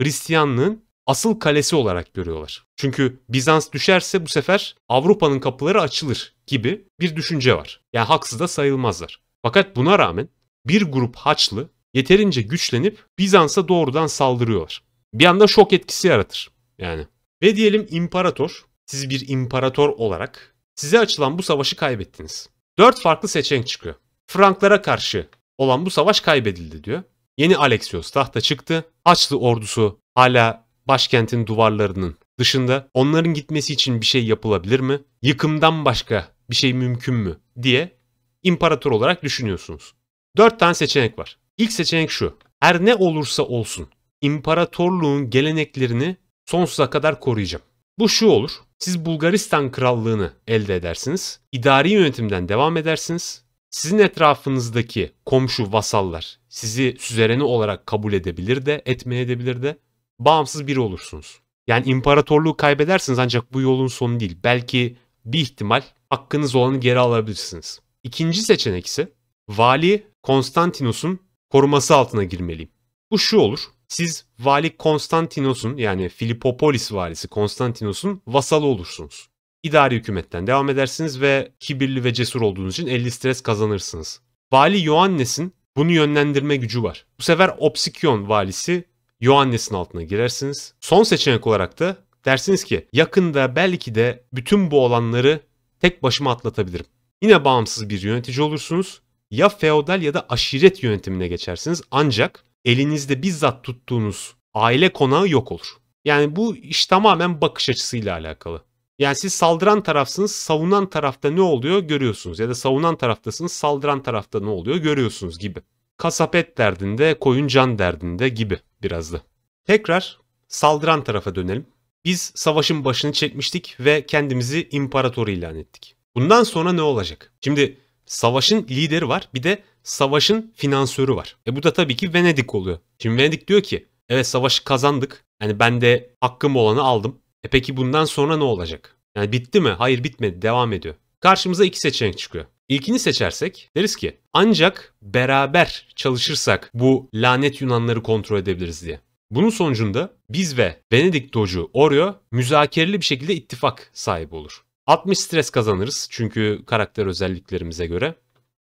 Hristiyanlığın asıl kalesi olarak görüyorlar. Çünkü Bizans düşerse bu sefer Avrupa'nın kapıları açılır gibi bir düşünce var. Yani haksız da sayılmazlar. Fakat buna rağmen bir grup Haçlı yeterince güçlenip Bizans'a doğrudan saldırıyorlar. Bir anda şok etkisi yaratır yani. Ve diyelim imparator, siz bir imparator olarak size açılan bu savaşı kaybettiniz. Dört farklı seçenek çıkıyor. Franklara karşı olan bu savaş kaybedildi diyor. Yeni Alexios tahta çıktı. Haçlı ordusu hala başkentin duvarlarının dışında. Onların gitmesi için bir şey yapılabilir mi? Yıkımdan başka bir şey mümkün mü diye imparator olarak düşünüyorsunuz. Dört tane seçenek var. İlk seçenek şu. Her ne olursa olsun imparatorluğun geleneklerini sonsuza kadar koruyacağım. Bu şu olur. Siz Bulgaristan krallığını elde edersiniz. İdari yönetimden devam edersiniz sizin etrafınızdaki komşu vasallar sizi süzereni olarak kabul edebilir de etmeyebilir de bağımsız biri olursunuz. Yani imparatorluğu kaybedersiniz ancak bu yolun sonu değil. Belki bir ihtimal hakkınız olanı geri alabilirsiniz. İkinci seçenek ise vali Konstantinos'un koruması altına girmeliyim. Bu şu olur. Siz vali Konstantinos'un yani Filipopolis valisi Konstantinos'un vasalı olursunuz. İdari hükümetten devam edersiniz ve kibirli ve cesur olduğunuz için 50 stres kazanırsınız. Vali Yohannes'in bunu yönlendirme gücü var. Bu sefer Opsikyon valisi Yohannes'in altına girersiniz. Son seçenek olarak da dersiniz ki yakında belki de bütün bu olanları tek başıma atlatabilirim. Yine bağımsız bir yönetici olursunuz. Ya feodal ya da aşiret yönetimine geçersiniz ancak elinizde bizzat tuttuğunuz aile konağı yok olur. Yani bu iş tamamen bakış açısıyla alakalı. Yani siz saldıran tarafsınız, savunan tarafta ne oluyor görüyorsunuz. Ya da savunan taraftasınız, saldıran tarafta ne oluyor görüyorsunuz gibi. Kasap et derdinde, koyun can derdinde gibi biraz da. Tekrar saldıran tarafa dönelim. Biz savaşın başını çekmiştik ve kendimizi imparator ilan ettik. Bundan sonra ne olacak? Şimdi savaşın lideri var bir de savaşın finansörü var. E bu da tabii ki Venedik oluyor. Şimdi Venedik diyor ki evet savaşı kazandık. Yani ben de hakkım olanı aldım. E peki bundan sonra ne olacak? Yani bitti mi? Hayır bitmedi, devam ediyor. Karşımıza iki seçenek çıkıyor. İlkini seçersek deriz ki ancak beraber çalışırsak bu lanet Yunanları kontrol edebiliriz diye. Bunun sonucunda biz ve Benediktocu Oreo müzakereli bir şekilde ittifak sahibi olur. 60 stres kazanırız çünkü karakter özelliklerimize göre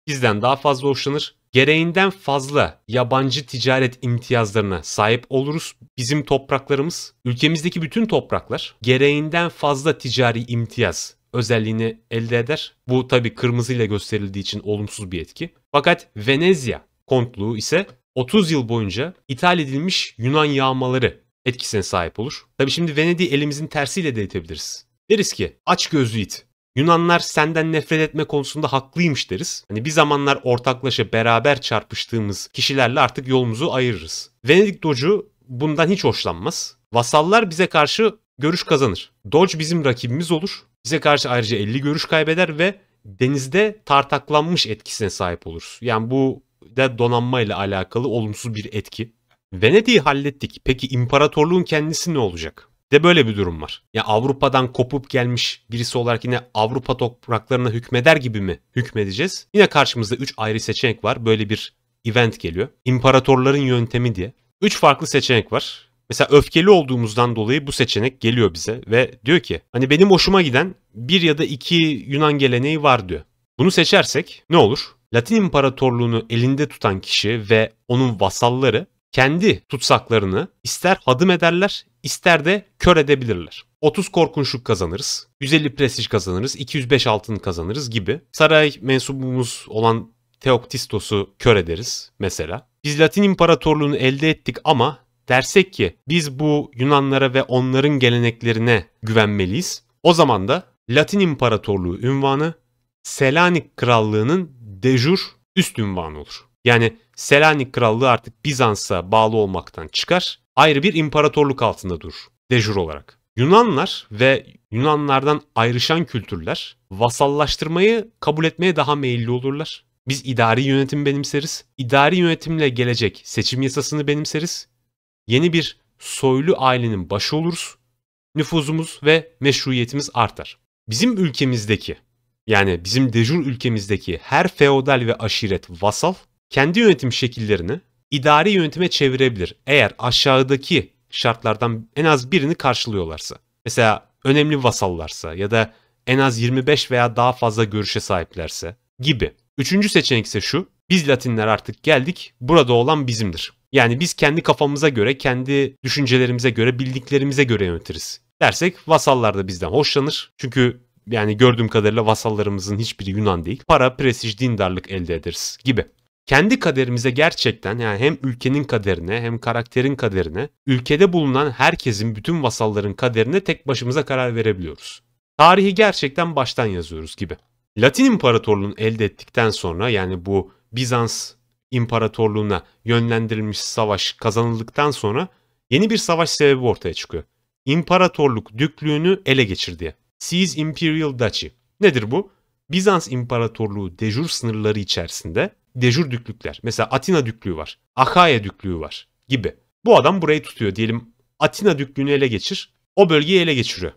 bizden daha fazla hoşlanır. Gereğinden fazla yabancı ticaret imtiyazlarına sahip oluruz. Bizim topraklarımız, ülkemizdeki bütün topraklar gereğinden fazla ticari imtiyaz özelliğini elde eder. Bu tabi kırmızıyla gösterildiği için olumsuz bir etki. Fakat Venezia kontluğu ise 30 yıl boyunca ithal edilmiş Yunan yağmaları etkisine sahip olur. Tabi şimdi Venedik'i elimizin tersiyle de itebiliriz. Deriz ki aç gözlü it. Yunanlar senden nefret etme konusunda haklıymış deriz. Hani bir zamanlar ortaklaşa beraber çarpıştığımız kişilerle artık yolumuzu ayırırız. Venedik Doge'u bundan hiç hoşlanmaz. Vasallar bize karşı görüş kazanır. Doge bizim rakibimiz olur. Bize karşı ayrıca 50 görüş kaybeder ve denizde tartaklanmış etkisine sahip oluruz. Yani bu da donanmayla alakalı olumsuz bir etki. Venedik'i hallettik. Peki imparatorluğun kendisi ne olacak? de böyle bir durum var. Ya Avrupa'dan kopup gelmiş birisi olarak yine Avrupa topraklarına hükmeder gibi mi hükmedeceğiz? Yine karşımızda 3 ayrı seçenek var. Böyle bir event geliyor. İmparatorların yöntemi diye. 3 farklı seçenek var. Mesela öfkeli olduğumuzdan dolayı bu seçenek geliyor bize ve diyor ki hani benim hoşuma giden bir ya da iki Yunan geleneği var diyor. Bunu seçersek ne olur? Latin İmparatorluğunu elinde tutan kişi ve onun vasalları kendi tutsaklarını ister hadım ederler ister de kör edebilirler. 30 korkunçluk kazanırız, 150 prestij kazanırız, 205 altın kazanırız gibi. Saray mensubumuz olan Teoktistos'u kör ederiz mesela. Biz Latin İmparatorluğunu elde ettik ama dersek ki biz bu Yunanlara ve onların geleneklerine güvenmeliyiz. O zaman da Latin İmparatorluğu ünvanı Selanik Krallığı'nın dejur üst ünvanı olur. Yani Selanik Krallığı artık Bizans'a bağlı olmaktan çıkar, ayrı bir imparatorluk altında durur, dejur olarak. Yunanlar ve Yunanlardan ayrışan kültürler vasallaştırmayı kabul etmeye daha meyilli olurlar. Biz idari yönetim benimseriz. İdari yönetimle gelecek seçim yasasını benimseriz. Yeni bir soylu ailenin başı oluruz. Nüfuzumuz ve meşruiyetimiz artar. Bizim ülkemizdeki yani bizim dejur ülkemizdeki her feodal ve aşiret vasal kendi yönetim şekillerini idari yönetime çevirebilir. Eğer aşağıdaki şartlardan en az birini karşılıyorlarsa. Mesela önemli vasallarsa ya da en az 25 veya daha fazla görüşe sahiplerse gibi. Üçüncü seçenek ise şu. Biz Latinler artık geldik. Burada olan bizimdir. Yani biz kendi kafamıza göre, kendi düşüncelerimize göre, bildiklerimize göre yönetiriz. Dersek vasallar da bizden hoşlanır. Çünkü yani gördüğüm kadarıyla vasallarımızın hiçbiri Yunan değil. Para, prestij, dindarlık elde ederiz gibi kendi kaderimize gerçekten yani hem ülkenin kaderine hem karakterin kaderine, ülkede bulunan herkesin bütün vasalların kaderine tek başımıza karar verebiliyoruz. Tarihi gerçekten baştan yazıyoruz gibi. Latin İmparatorluğunu elde ettikten sonra yani bu Bizans İmparatorluğuna yönlendirilmiş savaş kazanıldıktan sonra yeni bir savaş sebebi ortaya çıkıyor. İmparatorluk düklüğünü ele geçir diye. Seize Imperial Duchy. Nedir bu? Bizans İmparatorluğu dejur sınırları içerisinde dejur düklükler. Mesela Atina düklüğü var. Akaya düklüğü var gibi. Bu adam burayı tutuyor. Diyelim Atina düklüğünü ele geçir. O bölgeyi ele geçiriyor.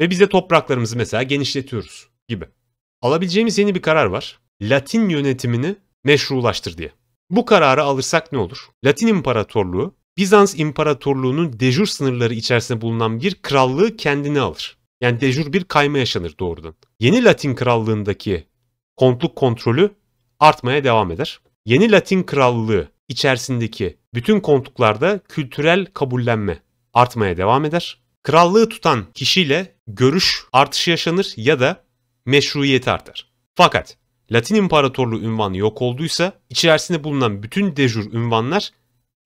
Ve bize topraklarımızı mesela genişletiyoruz gibi. Alabileceğimiz yeni bir karar var. Latin yönetimini meşrulaştır diye. Bu kararı alırsak ne olur? Latin İmparatorluğu Bizans İmparatorluğu'nun dejur sınırları içerisinde bulunan bir krallığı kendine alır. Yani dejur bir kayma yaşanır doğrudan. Yeni Latin krallığındaki kontluk kontrolü artmaya devam eder. Yeni Latin Krallığı içerisindeki bütün kontuklarda kültürel kabullenme artmaya devam eder. Krallığı tutan kişiyle görüş artışı yaşanır ya da meşruiyeti artar. Fakat Latin İmparatorluğu ünvanı yok olduysa içerisinde bulunan bütün dejur ünvanlar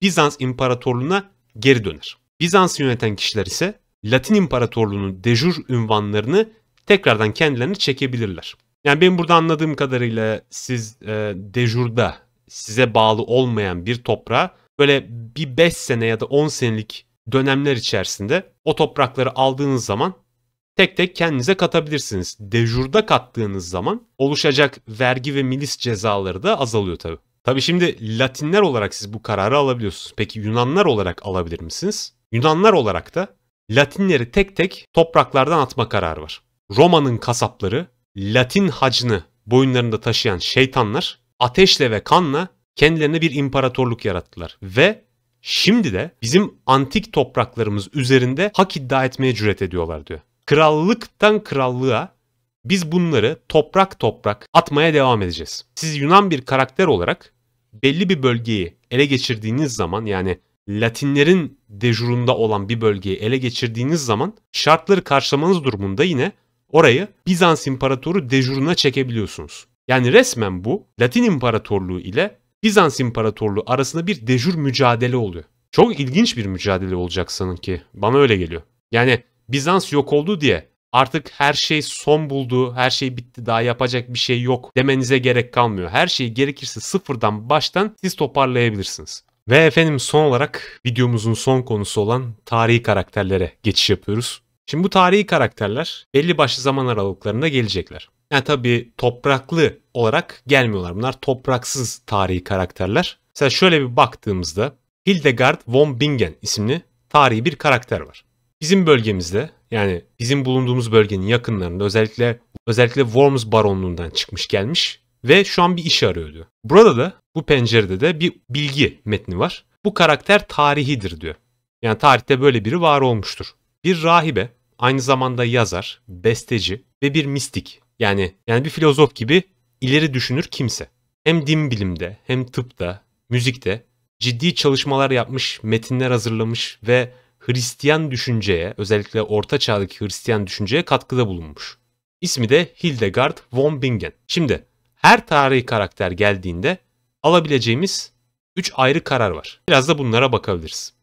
Bizans İmparatorluğu'na geri döner. Bizans'ı yöneten kişiler ise Latin İmparatorluğu'nun dejur ünvanlarını tekrardan kendilerine çekebilirler. Yani benim burada anladığım kadarıyla siz e, dejurda size bağlı olmayan bir toprağa böyle bir 5 sene ya da 10 senelik dönemler içerisinde o toprakları aldığınız zaman tek tek kendinize katabilirsiniz. Dejurda kattığınız zaman oluşacak vergi ve milis cezaları da azalıyor tabii. Tabii şimdi Latinler olarak siz bu kararı alabiliyorsunuz. Peki Yunanlar olarak alabilir misiniz? Yunanlar olarak da Latinleri tek tek topraklardan atma kararı var. Roma'nın kasapları Latin hacını boyunlarında taşıyan şeytanlar ateşle ve kanla kendilerine bir imparatorluk yarattılar ve şimdi de bizim antik topraklarımız üzerinde hak iddia etmeye cüret ediyorlar diyor. Krallıktan krallığa biz bunları toprak toprak atmaya devam edeceğiz. Siz Yunan bir karakter olarak belli bir bölgeyi ele geçirdiğiniz zaman yani Latinlerin dejurunda olan bir bölgeyi ele geçirdiğiniz zaman şartları karşılamanız durumunda yine Orayı Bizans İmparatoru dejuruna çekebiliyorsunuz. Yani resmen bu Latin İmparatorluğu ile Bizans İmparatorluğu arasında bir dejur mücadele oluyor. Çok ilginç bir mücadele olacak sanki. Bana öyle geliyor. Yani Bizans yok oldu diye artık her şey son buldu, her şey bitti daha yapacak bir şey yok demenize gerek kalmıyor. Her şeyi gerekirse sıfırdan baştan siz toparlayabilirsiniz. Ve efendim son olarak videomuzun son konusu olan tarihi karakterlere geçiş yapıyoruz. Şimdi bu tarihi karakterler belli başlı zaman aralıklarında gelecekler. Yani tabii topraklı olarak gelmiyorlar. Bunlar topraksız tarihi karakterler. Mesela şöyle bir baktığımızda Hildegard von Bingen isimli tarihi bir karakter var. Bizim bölgemizde yani bizim bulunduğumuz bölgenin yakınlarında özellikle özellikle Worms baronluğundan çıkmış gelmiş ve şu an bir iş arıyordu. Burada da bu pencerede de bir bilgi metni var. Bu karakter tarihidir diyor. Yani tarihte böyle biri var olmuştur. Bir rahibe Aynı zamanda yazar, besteci ve bir mistik. Yani yani bir filozof gibi ileri düşünür kimse. Hem din bilimde, hem tıpta, müzikte ciddi çalışmalar yapmış, metinler hazırlamış ve Hristiyan düşünceye, özellikle orta çağdaki Hristiyan düşünceye katkıda bulunmuş. İsmi de Hildegard von Bingen. Şimdi her tarihi karakter geldiğinde alabileceğimiz 3 ayrı karar var. Biraz da bunlara bakabiliriz.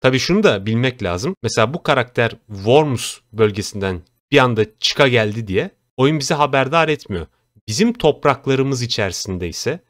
Tabi şunu da bilmek lazım. Mesela bu karakter Worms bölgesinden bir anda çıka geldi diye oyun bizi haberdar etmiyor. Bizim topraklarımız içerisinde ise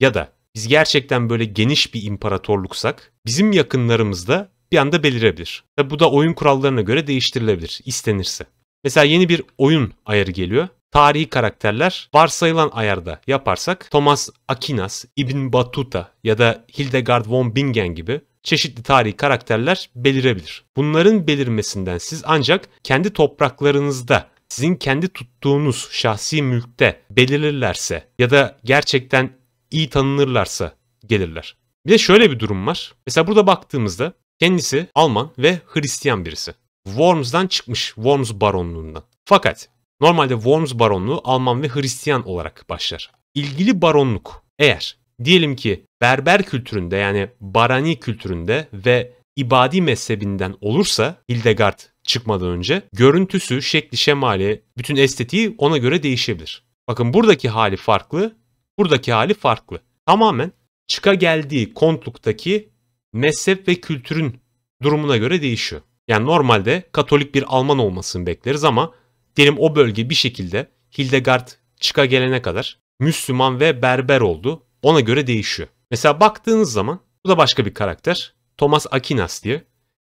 ya da biz gerçekten böyle geniş bir imparatorluksak bizim yakınlarımızda bir anda belirebilir. Tabi bu da oyun kurallarına göre değiştirilebilir istenirse. Mesela yeni bir oyun ayarı geliyor. Tarihi karakterler varsayılan ayarda yaparsak Thomas Aquinas, Ibn Battuta ya da Hildegard von Bingen gibi çeşitli tarihi karakterler belirebilir. Bunların belirmesinden siz ancak kendi topraklarınızda sizin kendi tuttuğunuz şahsi mülkte belirlirlerse ya da gerçekten iyi tanınırlarsa gelirler. Bir de şöyle bir durum var. Mesela burada baktığımızda kendisi Alman ve Hristiyan birisi. Worms'dan çıkmış, Worms baronluğundan. Fakat normalde Worms baronluğu Alman ve Hristiyan olarak başlar. İlgili baronluk eğer diyelim ki berber kültüründe yani barani kültüründe ve ibadi mezhebinden olursa Hildegard çıkmadan önce görüntüsü, şekli, şemali, bütün estetiği ona göre değişebilir. Bakın buradaki hali farklı, buradaki hali farklı. Tamamen çıka geldiği kontluktaki mezhep ve kültürün durumuna göre değişiyor. Yani normalde Katolik bir Alman olmasını bekleriz ama diyelim o bölge bir şekilde Hildegard çıka gelene kadar Müslüman ve berber oldu ona göre değişiyor. Mesela baktığınız zaman bu da başka bir karakter. Thomas Aquinas diye.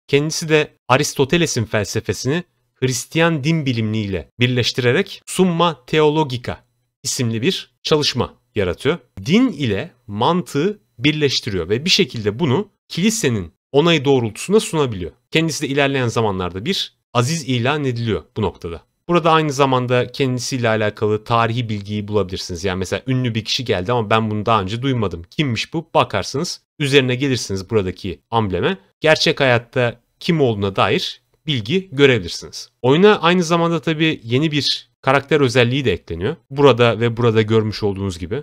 Kendisi de Aristoteles'in felsefesini Hristiyan din bilimliğiyle birleştirerek Summa Theologica isimli bir çalışma yaratıyor. Din ile mantığı birleştiriyor ve bir şekilde bunu kilisenin onayı doğrultusunda sunabiliyor. Kendisi de ilerleyen zamanlarda bir aziz ilan ediliyor bu noktada. Burada aynı zamanda kendisiyle alakalı tarihi bilgiyi bulabilirsiniz. Yani mesela ünlü bir kişi geldi ama ben bunu daha önce duymadım. Kimmiş bu? Bakarsınız. Üzerine gelirsiniz buradaki ambleme. Gerçek hayatta kim olduğuna dair bilgi görebilirsiniz. Oyuna aynı zamanda tabii yeni bir karakter özelliği de ekleniyor. Burada ve burada görmüş olduğunuz gibi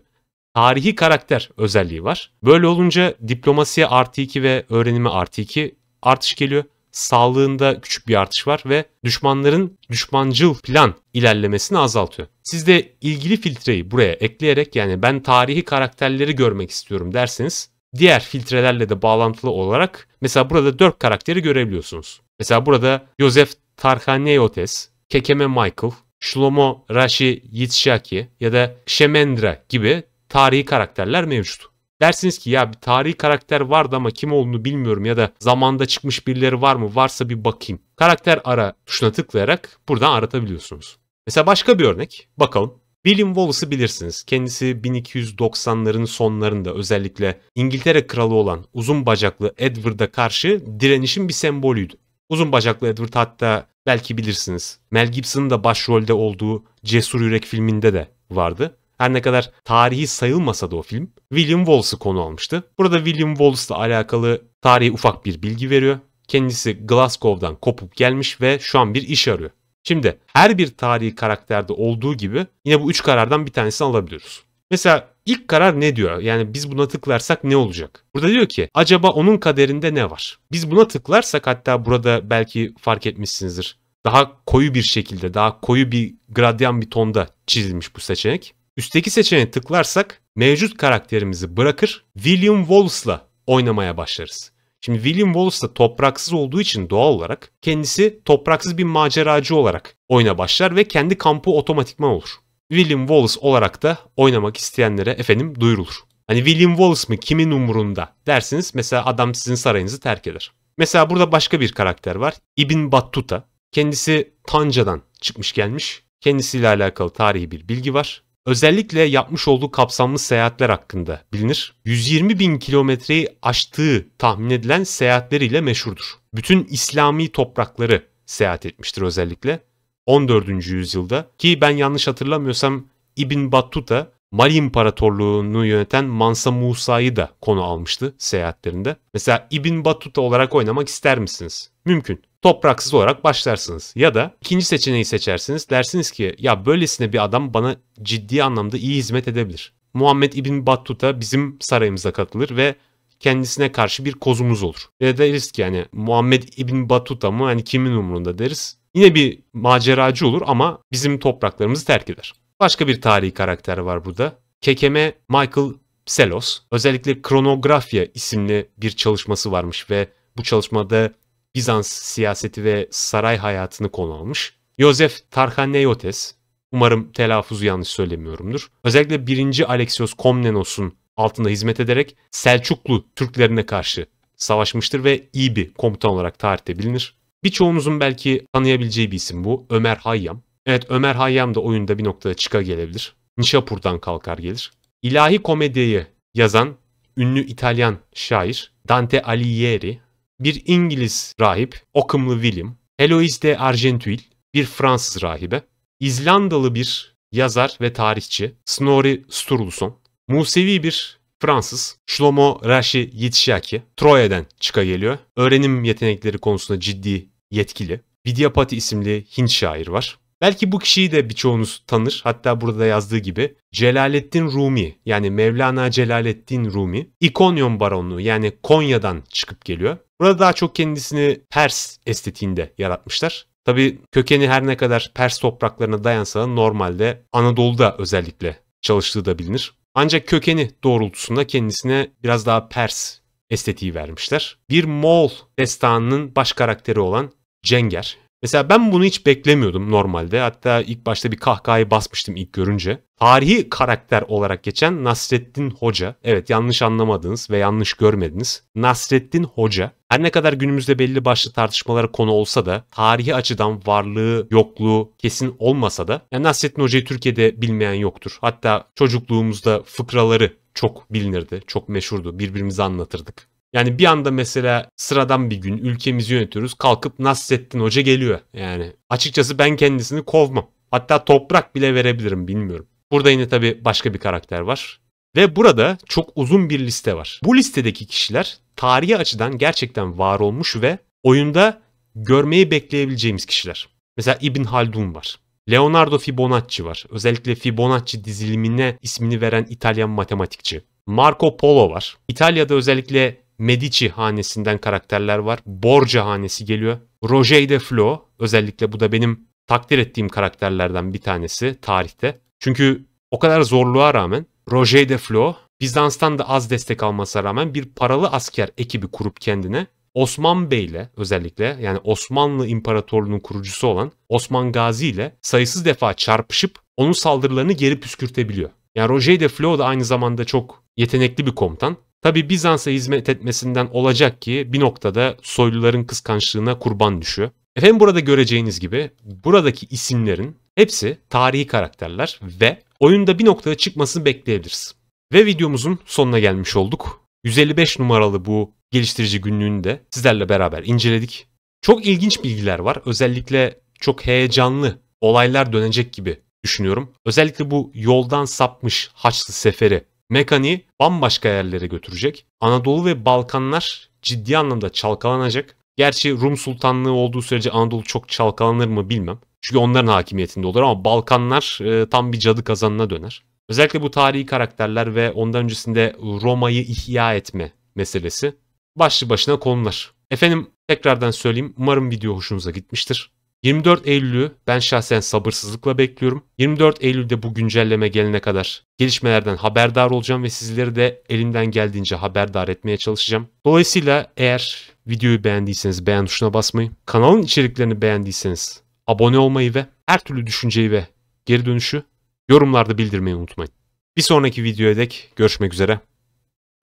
tarihi karakter özelliği var. Böyle olunca diplomasiye artı 2 ve öğrenime artı 2 artış geliyor sağlığında küçük bir artış var ve düşmanların düşmancıl plan ilerlemesini azaltıyor. Siz de ilgili filtreyi buraya ekleyerek yani ben tarihi karakterleri görmek istiyorum derseniz diğer filtrelerle de bağlantılı olarak mesela burada 4 karakteri görebiliyorsunuz. Mesela burada Joseph Tarhaniotes, Kekeme Michael, Shlomo Rashi Yitzhaki ya da Shemendra gibi tarihi karakterler mevcut. Dersiniz ki ya bir tarihi karakter vardı ama kim olduğunu bilmiyorum ya da zamanda çıkmış birileri var mı varsa bir bakayım. Karakter ara tuşuna tıklayarak buradan aratabiliyorsunuz. Mesela başka bir örnek bakalım. William Wallace'ı bilirsiniz. Kendisi 1290'ların sonlarında özellikle İngiltere kralı olan uzun bacaklı Edward'a karşı direnişin bir sembolüydü. Uzun bacaklı Edward hatta belki bilirsiniz. Mel Gibson'ın da başrolde olduğu Cesur Yürek filminde de vardı. Her ne kadar tarihi sayılmasa da o film William Wallace'ı konu almıştı. Burada William Wallace'la alakalı tarihi ufak bir bilgi veriyor. Kendisi Glasgow'dan kopup gelmiş ve şu an bir iş arıyor. Şimdi her bir tarihi karakterde olduğu gibi yine bu üç karardan bir tanesini alabiliyoruz. Mesela ilk karar ne diyor? Yani biz buna tıklarsak ne olacak? Burada diyor ki acaba onun kaderinde ne var? Biz buna tıklarsak hatta burada belki fark etmişsinizdir. Daha koyu bir şekilde, daha koyu bir gradyan bir tonda çizilmiş bu seçenek. Üstteki seçeneğe tıklarsak mevcut karakterimizi bırakır William Wallace'la oynamaya başlarız. Şimdi William Wallace da topraksız olduğu için doğal olarak kendisi topraksız bir maceracı olarak oyuna başlar ve kendi kampı otomatikman olur. William Wallace olarak da oynamak isteyenlere efendim duyurulur. Hani William Wallace mı kimin umurunda dersiniz mesela adam sizin sarayınızı terk eder. Mesela burada başka bir karakter var. İbn Battuta. Kendisi Tanca'dan çıkmış gelmiş. Kendisiyle alakalı tarihi bir bilgi var. Özellikle yapmış olduğu kapsamlı seyahatler hakkında bilinir. 120 bin kilometreyi aştığı tahmin edilen seyahatleriyle meşhurdur. Bütün İslami toprakları seyahat etmiştir özellikle. 14. yüzyılda ki ben yanlış hatırlamıyorsam İbn Battuta Mali İmparatorluğunu yöneten Mansa Musa'yı da konu almıştı seyahatlerinde. Mesela İbn Battuta olarak oynamak ister misiniz? Mümkün. Topraksız olarak başlarsınız. Ya da ikinci seçeneği seçersiniz. Dersiniz ki ya böylesine bir adam bana ciddi anlamda iyi hizmet edebilir. Muhammed İbn Battuta bizim sarayımıza katılır ve kendisine karşı bir kozumuz olur. Ve deriz ki yani Muhammed İbn Battuta mı hani kimin umurunda deriz. Yine bir maceracı olur ama bizim topraklarımızı terk eder. Başka bir tarihi karakter var burada. Kekeme Michael Selos. Özellikle Kronografya isimli bir çalışması varmış ve bu çalışmada Bizans siyaseti ve saray hayatını konu almış. Yosef Tarhaneiotes, umarım telaffuzu yanlış söylemiyorumdur. Özellikle 1. Alexios Komnenos'un altında hizmet ederek Selçuklu Türklerine karşı savaşmıştır ve iyi bir komutan olarak tarihte bilinir. Birçoğunuzun belki tanıyabileceği bir isim bu. Ömer Hayyam. Evet Ömer Hayyam da oyunda bir noktada çıka gelebilir. Nişapur'dan kalkar gelir. İlahi komediyi yazan ünlü İtalyan şair Dante Alighieri, bir İngiliz rahip Okumlu William, Heloise de Argentuil, bir Fransız rahibe, İzlandalı bir yazar ve tarihçi Snorri Sturluson, Musevi bir Fransız Shlomo Rashi Yetişaki Troya'dan çıka geliyor. Öğrenim yetenekleri konusunda ciddi yetkili. Vidyapati isimli Hint şair var. Belki bu kişiyi de birçoğunuz tanır. Hatta burada yazdığı gibi Celaleddin Rumi yani Mevlana Celaleddin Rumi İkonyon baronluğu yani Konya'dan çıkıp geliyor. Burada daha çok kendisini Pers estetiğinde yaratmışlar. Tabi kökeni her ne kadar Pers topraklarına dayansa normalde Anadolu'da özellikle çalıştığı da bilinir. Ancak kökeni doğrultusunda kendisine biraz daha Pers estetiği vermişler. Bir Moğol destanının baş karakteri olan Cenger Mesela ben bunu hiç beklemiyordum normalde. Hatta ilk başta bir kahkahayı basmıştım ilk görünce. Tarihi karakter olarak geçen Nasreddin Hoca. Evet yanlış anlamadınız ve yanlış görmediniz. Nasreddin Hoca. Her ne kadar günümüzde belli başlı tartışmalara konu olsa da tarihi açıdan varlığı, yokluğu kesin olmasa da yani Nasreddin Hoca'yı Türkiye'de bilmeyen yoktur. Hatta çocukluğumuzda fıkraları çok bilinirdi, çok meşhurdu. Birbirimize anlatırdık. Yani bir anda mesela sıradan bir gün ülkemizi yönetiyoruz. Kalkıp Nasrettin Hoca geliyor. Yani açıkçası ben kendisini kovmam. Hatta toprak bile verebilirim bilmiyorum. Burada yine tabii başka bir karakter var. Ve burada çok uzun bir liste var. Bu listedeki kişiler tarihi açıdan gerçekten var olmuş ve oyunda görmeyi bekleyebileceğimiz kişiler. Mesela İbn Haldun var. Leonardo Fibonacci var. Özellikle Fibonacci dizilimine ismini veren İtalyan matematikçi. Marco Polo var. İtalya'da özellikle Medici hanesinden karakterler var. Borja hanesi geliyor. Roger de Flo özellikle bu da benim takdir ettiğim karakterlerden bir tanesi tarihte. Çünkü o kadar zorluğa rağmen Roger de Flo Bizans'tan da az destek almasına rağmen bir paralı asker ekibi kurup kendine Osman Bey ile özellikle yani Osmanlı İmparatorluğu'nun kurucusu olan Osman Gazi ile sayısız defa çarpışıp onun saldırılarını geri püskürtebiliyor. Yani Roger de Flo da aynı zamanda çok yetenekli bir komutan. Tabi Bizans'a hizmet etmesinden olacak ki bir noktada soyluların kıskançlığına kurban düşüyor. Efendim burada göreceğiniz gibi buradaki isimlerin hepsi tarihi karakterler ve oyunda bir noktada çıkmasını bekleyebiliriz. Ve videomuzun sonuna gelmiş olduk. 155 numaralı bu geliştirici günlüğünü de sizlerle beraber inceledik. Çok ilginç bilgiler var. Özellikle çok heyecanlı olaylar dönecek gibi düşünüyorum. Özellikle bu yoldan sapmış Haçlı Seferi mekaniği bambaşka yerlere götürecek. Anadolu ve Balkanlar ciddi anlamda çalkalanacak. Gerçi Rum Sultanlığı olduğu sürece Anadolu çok çalkalanır mı bilmem. Çünkü onların hakimiyetinde olur ama Balkanlar e, tam bir cadı kazanına döner. Özellikle bu tarihi karakterler ve ondan öncesinde Roma'yı ihya etme meselesi başlı başına konular. Efendim tekrardan söyleyeyim umarım video hoşunuza gitmiştir. 24 Eylül'ü ben şahsen sabırsızlıkla bekliyorum. 24 Eylül'de bu güncelleme gelene kadar gelişmelerden haberdar olacağım ve sizleri de elimden geldiğince haberdar etmeye çalışacağım. Dolayısıyla eğer videoyu beğendiyseniz beğen tuşuna basmayı, kanalın içeriklerini beğendiyseniz abone olmayı ve her türlü düşünceyi ve geri dönüşü yorumlarda bildirmeyi unutmayın. Bir sonraki videoya dek görüşmek üzere.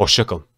Hoşçakalın.